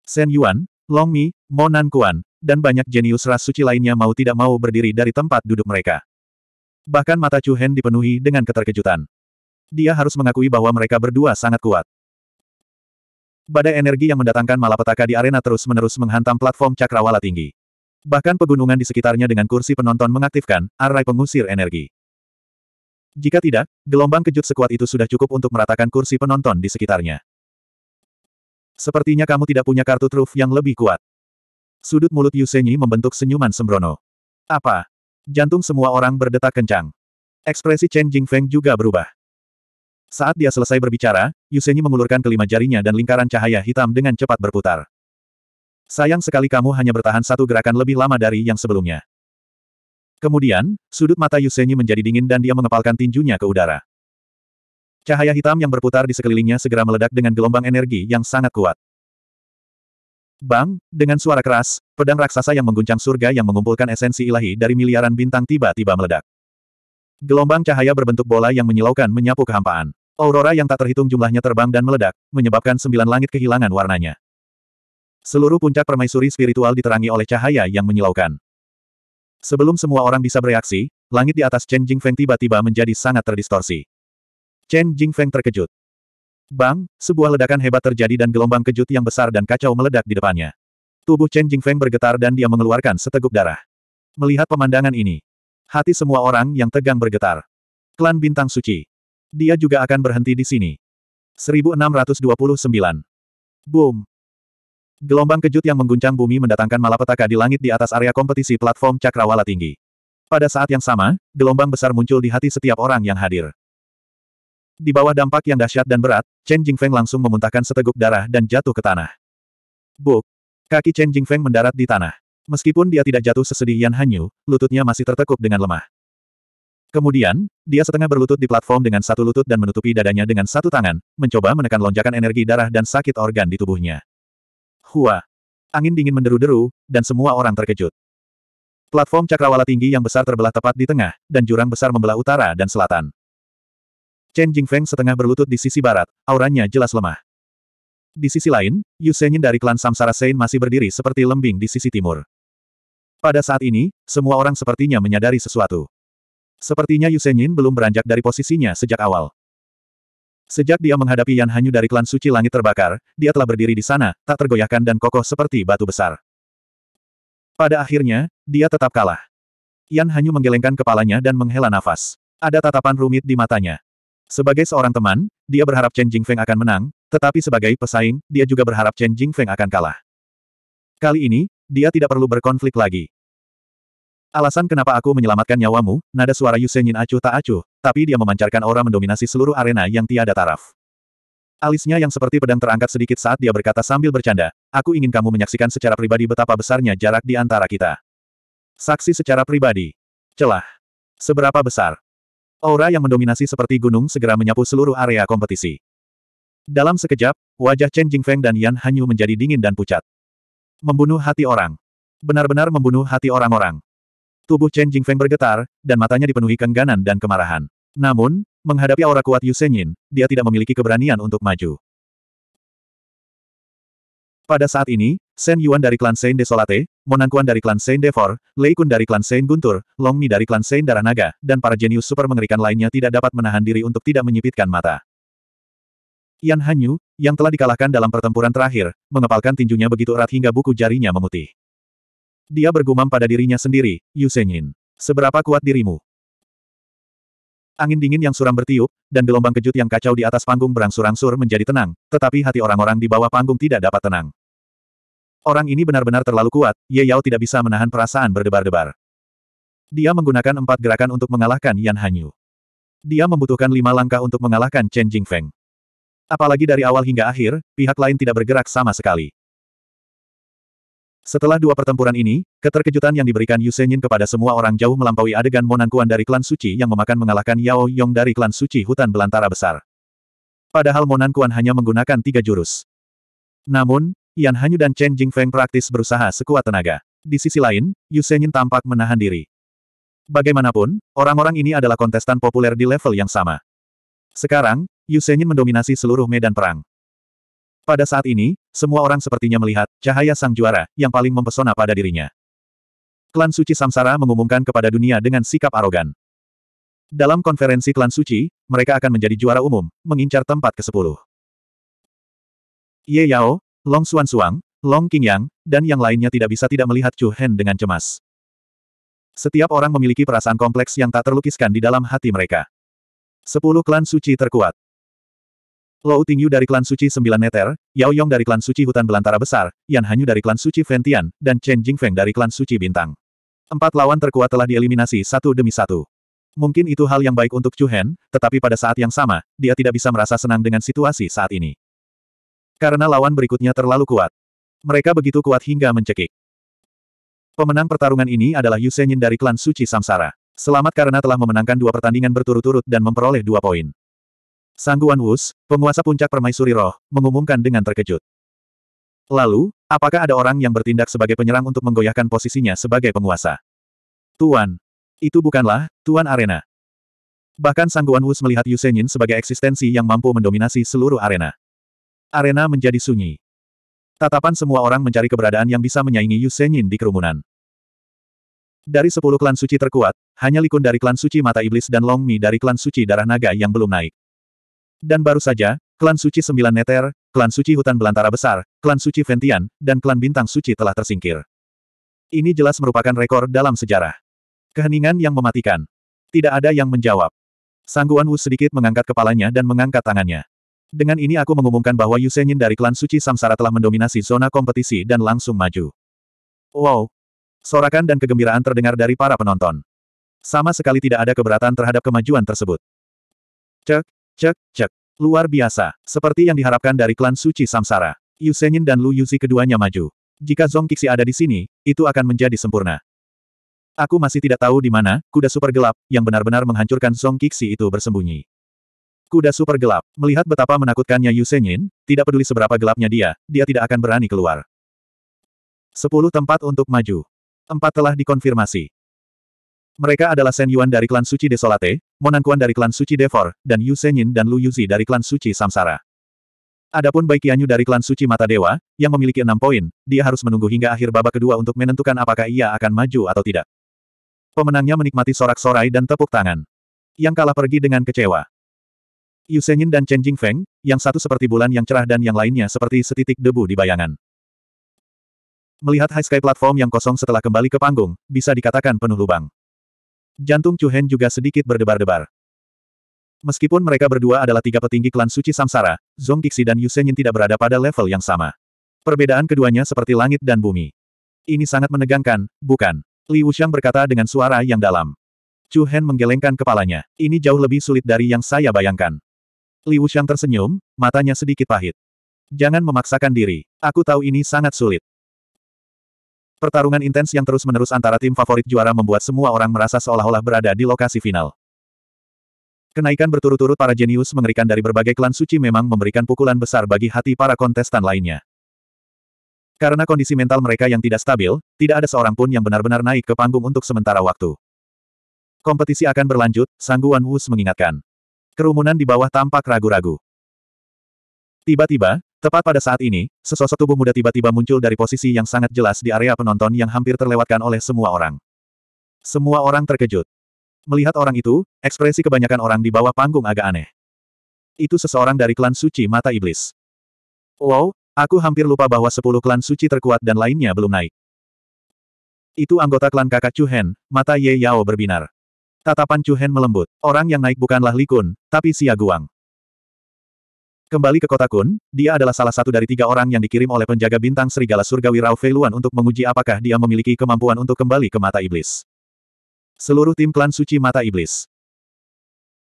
Shen Yuan, Long Mi, Mo Nan Kuan, dan banyak jenius ras suci lainnya mau tidak mau berdiri dari tempat duduk mereka. Bahkan mata Chu Hen dipenuhi dengan keterkejutan. Dia harus mengakui bahwa mereka berdua sangat kuat. Badai energi yang mendatangkan malapetaka di arena terus-menerus menghantam platform cakrawala tinggi. Bahkan pegunungan di sekitarnya dengan kursi penonton mengaktifkan arai pengusir energi. Jika tidak, gelombang kejut sekuat itu sudah cukup untuk meratakan kursi penonton di sekitarnya. Sepertinya kamu tidak punya kartu truf yang lebih kuat. Sudut mulut Yusenyi membentuk senyuman sembrono. Apa? Jantung semua orang berdetak kencang. Ekspresi Chen Jingfeng juga berubah. Saat dia selesai berbicara, Yusenyi mengulurkan kelima jarinya dan lingkaran cahaya hitam dengan cepat berputar. Sayang sekali kamu hanya bertahan satu gerakan lebih lama dari yang sebelumnya. Kemudian, sudut mata Yusenyi menjadi dingin dan dia mengepalkan tinjunya ke udara. Cahaya hitam yang berputar di sekelilingnya segera meledak dengan gelombang energi yang sangat kuat. Bang, dengan suara keras, pedang raksasa yang mengguncang surga yang mengumpulkan esensi ilahi dari miliaran bintang tiba-tiba meledak. Gelombang cahaya berbentuk bola yang menyilaukan menyapu kehampaan. Aurora yang tak terhitung jumlahnya terbang dan meledak, menyebabkan sembilan langit kehilangan warnanya. Seluruh puncak permaisuri spiritual diterangi oleh cahaya yang menyilaukan. Sebelum semua orang bisa bereaksi, langit di atas Chen Jingfeng tiba-tiba menjadi sangat terdistorsi. Chen Jingfeng terkejut. Bang, sebuah ledakan hebat terjadi dan gelombang kejut yang besar dan kacau meledak di depannya. Tubuh Chen Jingfeng bergetar dan dia mengeluarkan seteguk darah. Melihat pemandangan ini, hati semua orang yang tegang bergetar. Klan Bintang Suci. Dia juga akan berhenti di sini. 1629. Boom. Gelombang kejut yang mengguncang bumi mendatangkan malapetaka di langit di atas area kompetisi platform cakrawala tinggi. Pada saat yang sama, gelombang besar muncul di hati setiap orang yang hadir. Di bawah dampak yang dahsyat dan berat, Chen Jingfeng langsung memuntahkan seteguk darah dan jatuh ke tanah. Buk! Kaki Chen Jingfeng mendarat di tanah. Meskipun dia tidak jatuh sesedih Yan Hanyu, lututnya masih tertekuk dengan lemah. Kemudian, dia setengah berlutut di platform dengan satu lutut dan menutupi dadanya dengan satu tangan, mencoba menekan lonjakan energi darah dan sakit organ di tubuhnya. Hua. Angin dingin menderu-deru, dan semua orang terkejut. Platform cakrawala tinggi yang besar terbelah tepat di tengah, dan jurang besar membelah utara dan selatan. Chen Jingfeng setengah berlutut di sisi barat, auranya jelas lemah. Di sisi lain, Yu Senyin dari klan Samsara Sein masih berdiri seperti lembing di sisi timur. Pada saat ini, semua orang sepertinya menyadari sesuatu. Sepertinya Yu Senyin belum beranjak dari posisinya sejak awal. Sejak dia menghadapi Yan Hanyu dari klan suci langit terbakar, dia telah berdiri di sana, tak tergoyahkan dan kokoh seperti batu besar. Pada akhirnya, dia tetap kalah. Yan Hanyu menggelengkan kepalanya dan menghela nafas. Ada tatapan rumit di matanya. Sebagai seorang teman, dia berharap Chen Jingfeng akan menang, tetapi sebagai pesaing, dia juga berharap Chen Jingfeng akan kalah. Kali ini, dia tidak perlu berkonflik lagi. Alasan kenapa aku menyelamatkan nyawamu, nada suara Yusenyin acuh tak acuh, tapi dia memancarkan aura mendominasi seluruh arena yang tiada taraf. Alisnya yang seperti pedang terangkat sedikit saat dia berkata sambil bercanda, aku ingin kamu menyaksikan secara pribadi betapa besarnya jarak di antara kita. Saksi secara pribadi. Celah. Seberapa besar? Aura yang mendominasi seperti gunung segera menyapu seluruh area kompetisi. Dalam sekejap, wajah Chen Jingfeng dan Yan Hanyu menjadi dingin dan pucat. Membunuh hati orang. Benar-benar membunuh hati orang-orang. Tubuh Chen Jingfeng bergetar, dan matanya dipenuhi kengganan dan kemarahan. Namun, menghadapi aura kuat Yu Senyin, dia tidak memiliki keberanian untuk maju. Pada saat ini, Shen Yuan dari klan Saint Desolate, Kuan dari klan Saint Devor, Lei Kun dari klan Saint Guntur, Long Mi dari klan Saint Darah Naga, dan para jenius super mengerikan lainnya tidak dapat menahan diri untuk tidak menyipitkan mata. Yan Hanyu, yang telah dikalahkan dalam pertempuran terakhir, mengepalkan tinjunya begitu erat hingga buku jarinya memutih. Dia bergumam pada dirinya sendiri, Yusenyin. Seberapa kuat dirimu? Angin dingin yang suram bertiup, dan gelombang kejut yang kacau di atas panggung berangsur-angsur menjadi tenang, tetapi hati orang-orang di bawah panggung tidak dapat tenang. Orang ini benar-benar terlalu kuat, Ye Yao tidak bisa menahan perasaan berdebar-debar. Dia menggunakan empat gerakan untuk mengalahkan Yan Hanyu. Dia membutuhkan lima langkah untuk mengalahkan Chen Jingfeng. Apalagi dari awal hingga akhir, pihak lain tidak bergerak sama sekali. Setelah dua pertempuran ini, keterkejutan yang diberikan Yu Senyin kepada semua orang jauh melampaui adegan Monankuan dari klan suci yang memakan mengalahkan Yao Yong dari klan suci hutan belantara besar. Padahal Monankuan hanya menggunakan tiga jurus. Namun, Yan Hanyu dan Chen Jing Feng praktis berusaha sekuat tenaga. Di sisi lain, Yu Senyin tampak menahan diri. Bagaimanapun, orang-orang ini adalah kontestan populer di level yang sama. Sekarang, Yu Senyin mendominasi seluruh medan perang. Pada saat ini, semua orang sepertinya melihat cahaya sang juara yang paling mempesona pada dirinya. Klan Suci Samsara mengumumkan kepada dunia dengan sikap arogan. Dalam konferensi klan Suci, mereka akan menjadi juara umum, mengincar tempat ke-10. Ye Yao, Long Xuan Suang, Long King Yang, dan yang lainnya tidak bisa tidak melihat Chu Hen dengan cemas. Setiap orang memiliki perasaan kompleks yang tak terlukiskan di dalam hati mereka. Sepuluh klan suci terkuat. Lou Tingyu dari klan suci Sembilan Neter, Yao Yong dari klan suci Hutan Belantara Besar, Yan Hanyu dari klan suci Ventian, dan Chen Jingfeng dari klan suci Bintang. Empat lawan terkuat telah dieliminasi satu demi satu. Mungkin itu hal yang baik untuk Chu Hen, tetapi pada saat yang sama, dia tidak bisa merasa senang dengan situasi saat ini. Karena lawan berikutnya terlalu kuat. Mereka begitu kuat hingga mencekik. Pemenang pertarungan ini adalah Yu Senyin dari klan Suci Samsara. Selamat karena telah memenangkan dua pertandingan berturut-turut dan memperoleh dua poin. Sangguan Wus, penguasa puncak permaisuri roh, mengumumkan dengan terkejut. Lalu, apakah ada orang yang bertindak sebagai penyerang untuk menggoyahkan posisinya sebagai penguasa? Tuan, itu bukanlah, Tuan Arena. Bahkan Sangguan Wus melihat Yusenyin sebagai eksistensi yang mampu mendominasi seluruh arena. Arena menjadi sunyi. Tatapan semua orang mencari keberadaan yang bisa menyaingi Yusenyin di kerumunan. Dari sepuluh klan suci terkuat, hanya Likun dari klan suci mata iblis dan Long Mi dari klan suci darah naga yang belum naik. Dan baru saja, klan suci Sembilan Neter, klan suci Hutan Belantara Besar, klan suci Ventian, dan klan Bintang Suci telah tersingkir. Ini jelas merupakan rekor dalam sejarah. Keheningan yang mematikan. Tidak ada yang menjawab. Sangguan Wu sedikit mengangkat kepalanya dan mengangkat tangannya. Dengan ini aku mengumumkan bahwa Yu Senyin dari klan suci Samsara telah mendominasi zona kompetisi dan langsung maju. Wow! Sorakan dan kegembiraan terdengar dari para penonton. Sama sekali tidak ada keberatan terhadap kemajuan tersebut. Cek, Cek, cek. Luar biasa. Seperti yang diharapkan dari klan suci Samsara. Yu Senyin dan Lu Yuzi keduanya maju. Jika Zong Qixi ada di sini, itu akan menjadi sempurna. Aku masih tidak tahu di mana kuda super gelap yang benar-benar menghancurkan Zong Qixi itu bersembunyi. Kuda super gelap, melihat betapa menakutkannya Yu Senyin, tidak peduli seberapa gelapnya dia, dia tidak akan berani keluar. Sepuluh tempat untuk maju. Empat telah dikonfirmasi. Mereka adalah Shen Yuan dari klan suci Desolate, Monankuan dari klan suci Devor, dan Yu Senyin dan Lu Yuzi dari klan suci Samsara. Adapun Bai Qianyu dari klan suci Mata Dewa, yang memiliki enam poin, dia harus menunggu hingga akhir babak kedua untuk menentukan apakah ia akan maju atau tidak. Pemenangnya menikmati sorak-sorai dan tepuk tangan. Yang kalah pergi dengan kecewa. Yu Senyin dan Chen Jingfeng, yang satu seperti bulan yang cerah dan yang lainnya seperti setitik debu di bayangan. Melihat high sky platform yang kosong setelah kembali ke panggung, bisa dikatakan penuh lubang. Jantung Chu Hen juga sedikit berdebar-debar. Meskipun mereka berdua adalah tiga petinggi klan suci samsara, Zong Qixi dan Yu Senyin tidak berada pada level yang sama. Perbedaan keduanya seperti langit dan bumi. Ini sangat menegangkan, bukan? Li Wuxiang berkata dengan suara yang dalam. Chu Hen menggelengkan kepalanya. Ini jauh lebih sulit dari yang saya bayangkan. Li Wuxiang tersenyum, matanya sedikit pahit. Jangan memaksakan diri. Aku tahu ini sangat sulit. Pertarungan intens yang terus-menerus antara tim favorit juara membuat semua orang merasa seolah-olah berada di lokasi final. Kenaikan berturut-turut para jenius mengerikan dari berbagai klan suci memang memberikan pukulan besar bagi hati para kontestan lainnya. Karena kondisi mental mereka yang tidak stabil, tidak ada seorang pun yang benar-benar naik ke panggung untuk sementara waktu. Kompetisi akan berlanjut, Sangguan Wus mengingatkan. Kerumunan di bawah tampak ragu-ragu. Tiba-tiba, tepat pada saat ini, sesosok tubuh muda tiba-tiba muncul dari posisi yang sangat jelas di area penonton yang hampir terlewatkan oleh semua orang. Semua orang terkejut. Melihat orang itu, ekspresi kebanyakan orang di bawah panggung agak aneh. Itu seseorang dari klan suci mata iblis. Wow, aku hampir lupa bahwa sepuluh klan suci terkuat dan lainnya belum naik. Itu anggota klan kakak Chuhen, mata Ye Yao berbinar. Tatapan Chuhen melembut. Orang yang naik bukanlah Likun, tapi Xia Guang. Kembali ke kota Kun, dia adalah salah satu dari tiga orang yang dikirim oleh penjaga bintang serigala surgawi Rao Fei Luan untuk menguji apakah dia memiliki kemampuan untuk kembali ke mata iblis. Seluruh tim klan suci mata iblis.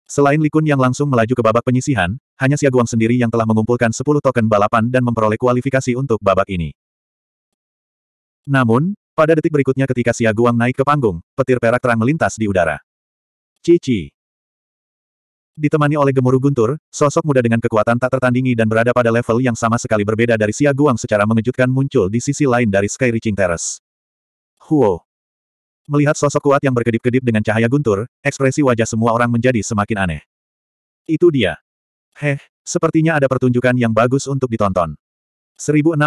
Selain Likun yang langsung melaju ke babak penyisihan, hanya Siaguang sendiri yang telah mengumpulkan 10 token balapan dan memperoleh kualifikasi untuk babak ini. Namun, pada detik berikutnya ketika Siaguang naik ke panggung, petir perak terang melintas di udara. Cici ditemani oleh gemuruh guntur, sosok muda dengan kekuatan tak tertandingi dan berada pada level yang sama sekali berbeda dari Xia Guang secara mengejutkan muncul di sisi lain dari Sky Reaching Terrace. Huo. Melihat sosok kuat yang berkedip-kedip dengan cahaya guntur, ekspresi wajah semua orang menjadi semakin aneh. Itu dia. Heh, sepertinya ada pertunjukan yang bagus untuk ditonton. 1630.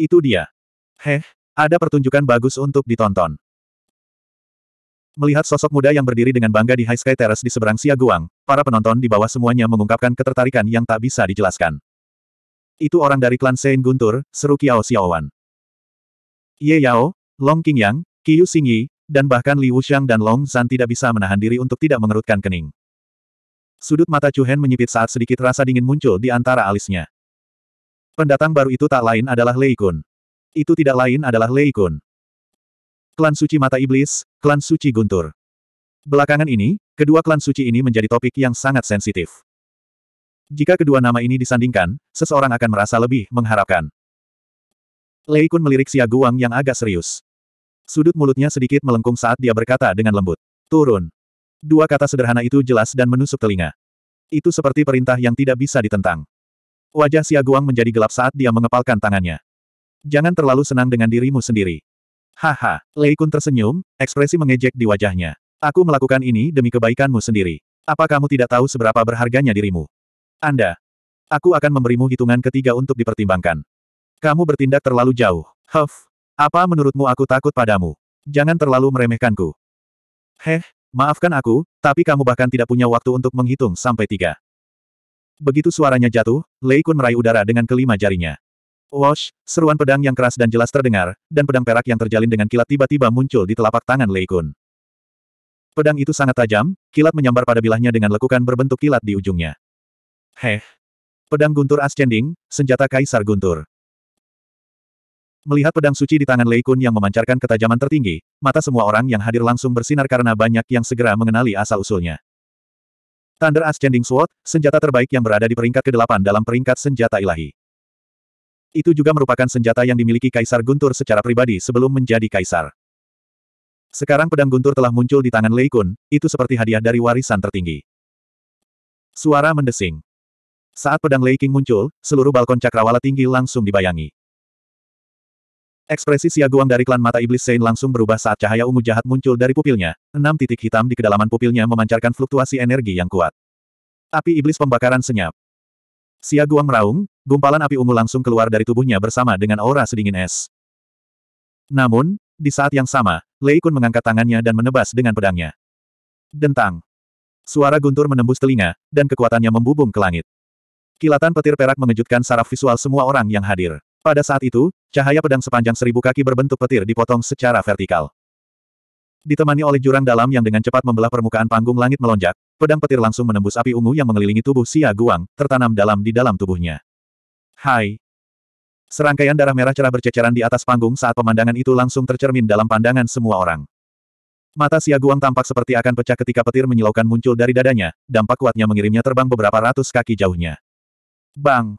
Itu dia. Heh, ada pertunjukan bagus untuk ditonton. Melihat sosok muda yang berdiri dengan bangga di High Sky Terrace di seberang Siaguang, para penonton di bawah semuanya mengungkapkan ketertarikan yang tak bisa dijelaskan. Itu orang dari klan Sein Guntur, seru Qiao Xiaowan. Ye Yao, Long Qingyang, Qiu Xingyi, dan bahkan Li Wuxiang dan Long Zan tidak bisa menahan diri untuk tidak mengerutkan kening. Sudut mata Chuhen menyipit saat sedikit rasa dingin muncul di antara alisnya. Pendatang baru itu tak lain adalah Lei Kun. Itu tidak lain adalah Lei Kun. Klan Suci Mata Iblis, Klan Suci Guntur. Belakangan ini, kedua klan suci ini menjadi topik yang sangat sensitif. Jika kedua nama ini disandingkan, seseorang akan merasa lebih mengharapkan. Lei Kun melirik Xia Guang yang agak serius. Sudut mulutnya sedikit melengkung saat dia berkata dengan lembut. Turun. Dua kata sederhana itu jelas dan menusuk telinga. Itu seperti perintah yang tidak bisa ditentang. Wajah Xia Guang menjadi gelap saat dia mengepalkan tangannya. Jangan terlalu senang dengan dirimu sendiri. Haha, Lei Kun tersenyum, ekspresi mengejek di wajahnya. Aku melakukan ini demi kebaikanmu sendiri. Apa kamu tidak tahu seberapa berharganya dirimu? Anda. Aku akan memberimu hitungan ketiga untuk dipertimbangkan. Kamu bertindak terlalu jauh. Huff. Apa menurutmu aku takut padamu? Jangan terlalu meremehkanku. Heh, maafkan aku, tapi kamu bahkan tidak punya waktu untuk menghitung sampai tiga. Begitu suaranya jatuh, Lei Kun meraih udara dengan kelima jarinya. Wash, seruan pedang yang keras dan jelas terdengar, dan pedang perak yang terjalin dengan kilat tiba-tiba muncul di telapak tangan Lei Kun. Pedang itu sangat tajam, kilat menyambar pada bilahnya dengan lekukan berbentuk kilat di ujungnya. Heh. Pedang guntur ascending, senjata kaisar guntur. Melihat pedang suci di tangan Lei Kun yang memancarkan ketajaman tertinggi, mata semua orang yang hadir langsung bersinar karena banyak yang segera mengenali asal-usulnya. Thunder Ascending Sword, senjata terbaik yang berada di peringkat ke-8 dalam peringkat senjata ilahi. Itu juga merupakan senjata yang dimiliki Kaisar Guntur secara pribadi sebelum menjadi Kaisar. Sekarang pedang Guntur telah muncul di tangan Lei Kun, itu seperti hadiah dari warisan tertinggi. Suara mendesing. Saat pedang Lei King muncul, seluruh balkon cakrawala tinggi langsung dibayangi. Ekspresi Siaguang dari klan mata iblis Sein langsung berubah saat cahaya ungu jahat muncul dari pupilnya. Enam titik hitam di kedalaman pupilnya memancarkan fluktuasi energi yang kuat. Api iblis pembakaran senyap. Xia Guang meraung, gumpalan api ungu langsung keluar dari tubuhnya bersama dengan aura sedingin es. Namun, di saat yang sama, Lei Kun mengangkat tangannya dan menebas dengan pedangnya. Dentang. Suara guntur menembus telinga, dan kekuatannya membubung ke langit. Kilatan petir perak mengejutkan saraf visual semua orang yang hadir. Pada saat itu, cahaya pedang sepanjang seribu kaki berbentuk petir dipotong secara vertikal. Ditemani oleh jurang dalam yang dengan cepat membelah permukaan panggung langit melonjak, pedang petir langsung menembus api ungu yang mengelilingi tubuh Xia Guang, tertanam dalam di dalam tubuhnya. Hai! Serangkaian darah merah cerah berceceran di atas panggung saat pemandangan itu langsung tercermin dalam pandangan semua orang. Mata Xia Guang tampak seperti akan pecah ketika petir menyilaukan muncul dari dadanya, dampak kuatnya mengirimnya terbang beberapa ratus kaki jauhnya. Bang!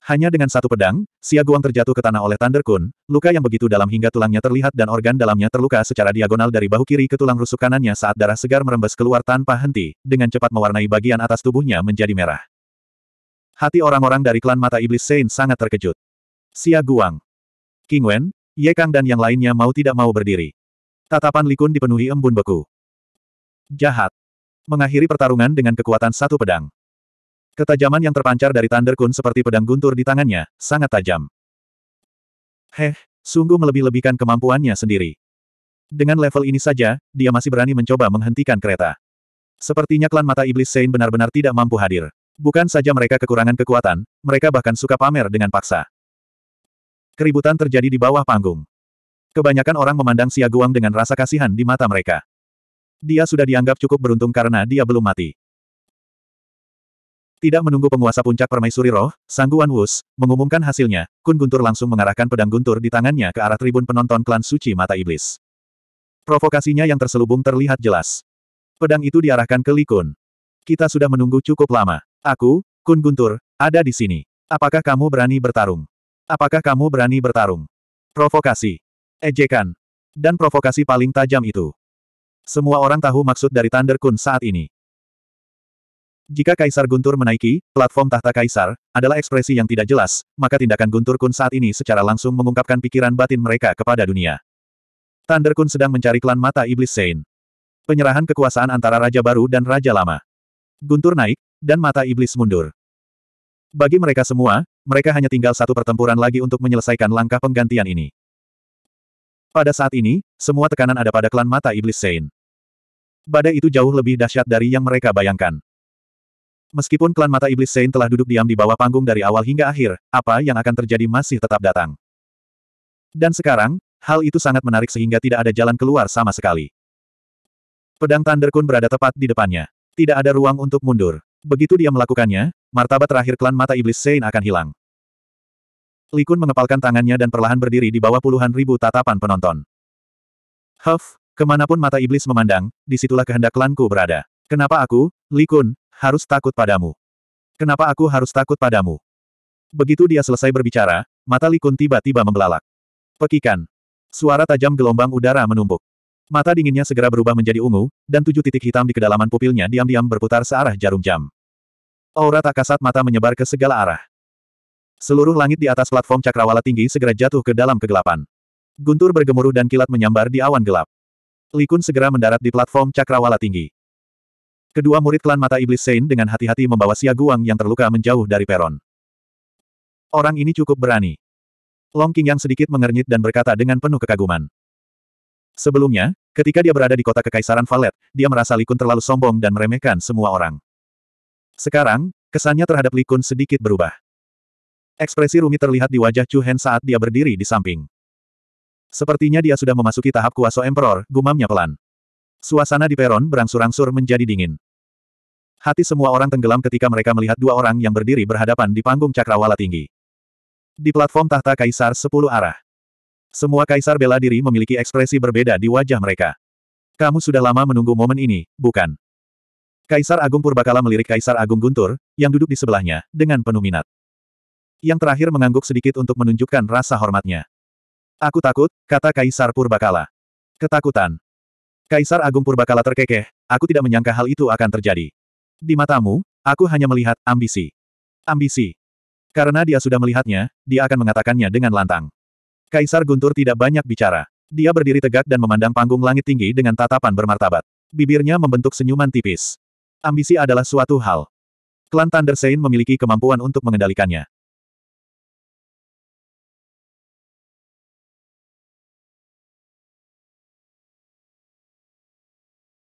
Hanya dengan satu pedang, Xia Guang terjatuh ke tanah oleh Thunder Kun, luka yang begitu dalam hingga tulangnya terlihat dan organ dalamnya terluka secara diagonal dari bahu kiri ke tulang rusuk kanannya saat darah segar merembes keluar tanpa henti, dengan cepat mewarnai bagian atas tubuhnya menjadi merah. Hati orang-orang dari klan mata iblis Sein sangat terkejut. Xia Guang, King Wen, Ye Kang dan yang lainnya mau tidak mau berdiri. Tatapan Likun dipenuhi embun beku. Jahat. Mengakhiri pertarungan dengan kekuatan satu pedang. Ketajaman yang terpancar dari Thunder Kun seperti pedang guntur di tangannya, sangat tajam. Heh, sungguh melebih-lebihkan kemampuannya sendiri. Dengan level ini saja, dia masih berani mencoba menghentikan kereta. Sepertinya klan mata iblis Sein benar-benar tidak mampu hadir. Bukan saja mereka kekurangan kekuatan, mereka bahkan suka pamer dengan paksa. Keributan terjadi di bawah panggung. Kebanyakan orang memandang Siaguang dengan rasa kasihan di mata mereka. Dia sudah dianggap cukup beruntung karena dia belum mati. Tidak menunggu penguasa puncak permaisuri roh, Sangguan Wus, mengumumkan hasilnya, Kun Guntur langsung mengarahkan pedang guntur di tangannya ke arah tribun penonton klan suci mata iblis. Provokasinya yang terselubung terlihat jelas. Pedang itu diarahkan ke Li Kun. Kita sudah menunggu cukup lama. Aku, Kun Guntur, ada di sini. Apakah kamu berani bertarung? Apakah kamu berani bertarung? Provokasi. Ejekan. Dan provokasi paling tajam itu. Semua orang tahu maksud dari Thunder Kun saat ini. Jika Kaisar Guntur menaiki platform tahta Kaisar, adalah ekspresi yang tidak jelas, maka tindakan Guntur Kun saat ini secara langsung mengungkapkan pikiran batin mereka kepada dunia. Thunder Kun sedang mencari klan mata iblis Sein. Penyerahan kekuasaan antara Raja Baru dan Raja Lama. Guntur naik, dan mata iblis mundur. Bagi mereka semua, mereka hanya tinggal satu pertempuran lagi untuk menyelesaikan langkah penggantian ini. Pada saat ini, semua tekanan ada pada klan mata iblis Sein. Badai itu jauh lebih dahsyat dari yang mereka bayangkan. Meskipun klan mata iblis Sein telah duduk diam di bawah panggung dari awal hingga akhir, apa yang akan terjadi masih tetap datang. Dan sekarang, hal itu sangat menarik sehingga tidak ada jalan keluar sama sekali. Pedang Thunder Kun berada tepat di depannya. Tidak ada ruang untuk mundur. Begitu dia melakukannya, martabat terakhir klan mata iblis Sein akan hilang. Li Kun mengepalkan tangannya dan perlahan berdiri di bawah puluhan ribu tatapan penonton. Huff, kemanapun mata iblis memandang, disitulah kehendak klanku berada. Kenapa aku, Li Kun? harus takut padamu. Kenapa aku harus takut padamu? Begitu dia selesai berbicara, mata Likun tiba-tiba membelalak. Pekikan. Suara tajam gelombang udara menumbuk. Mata dinginnya segera berubah menjadi ungu, dan tujuh titik hitam di kedalaman pupilnya diam-diam berputar searah jarum jam. Aura tak kasat mata menyebar ke segala arah. Seluruh langit di atas platform cakrawala tinggi segera jatuh ke dalam kegelapan. Guntur bergemuruh dan kilat menyambar di awan gelap. Likun segera mendarat di platform cakrawala tinggi. Kedua murid klan mata iblis Sein dengan hati-hati membawa Xia Guang yang terluka menjauh dari peron. Orang ini cukup berani. Long King yang sedikit mengernyit dan berkata dengan penuh kekaguman. Sebelumnya, ketika dia berada di kota Kekaisaran Valet, dia merasa Likun terlalu sombong dan meremehkan semua orang. Sekarang, kesannya terhadap Likun sedikit berubah. Ekspresi rumit terlihat di wajah Chu Hen saat dia berdiri di samping. Sepertinya dia sudah memasuki tahap kuasa Emperor, gumamnya pelan. Suasana di peron berangsur-angsur menjadi dingin. Hati semua orang tenggelam ketika mereka melihat dua orang yang berdiri berhadapan di panggung cakrawala tinggi. Di platform tahta kaisar sepuluh arah. Semua kaisar bela diri memiliki ekspresi berbeda di wajah mereka. Kamu sudah lama menunggu momen ini, bukan? Kaisar Agung Purbakala melirik Kaisar Agung Guntur, yang duduk di sebelahnya, dengan penuh minat. Yang terakhir mengangguk sedikit untuk menunjukkan rasa hormatnya. Aku takut, kata Kaisar Purbakala. Ketakutan. Kaisar Agung Purbakala terkekeh, aku tidak menyangka hal itu akan terjadi. Di matamu, aku hanya melihat ambisi. Ambisi. Karena dia sudah melihatnya, dia akan mengatakannya dengan lantang. Kaisar Guntur tidak banyak bicara. Dia berdiri tegak dan memandang panggung langit tinggi dengan tatapan bermartabat. Bibirnya membentuk senyuman tipis. Ambisi adalah suatu hal. Klan Thunder Saint memiliki kemampuan untuk mengendalikannya.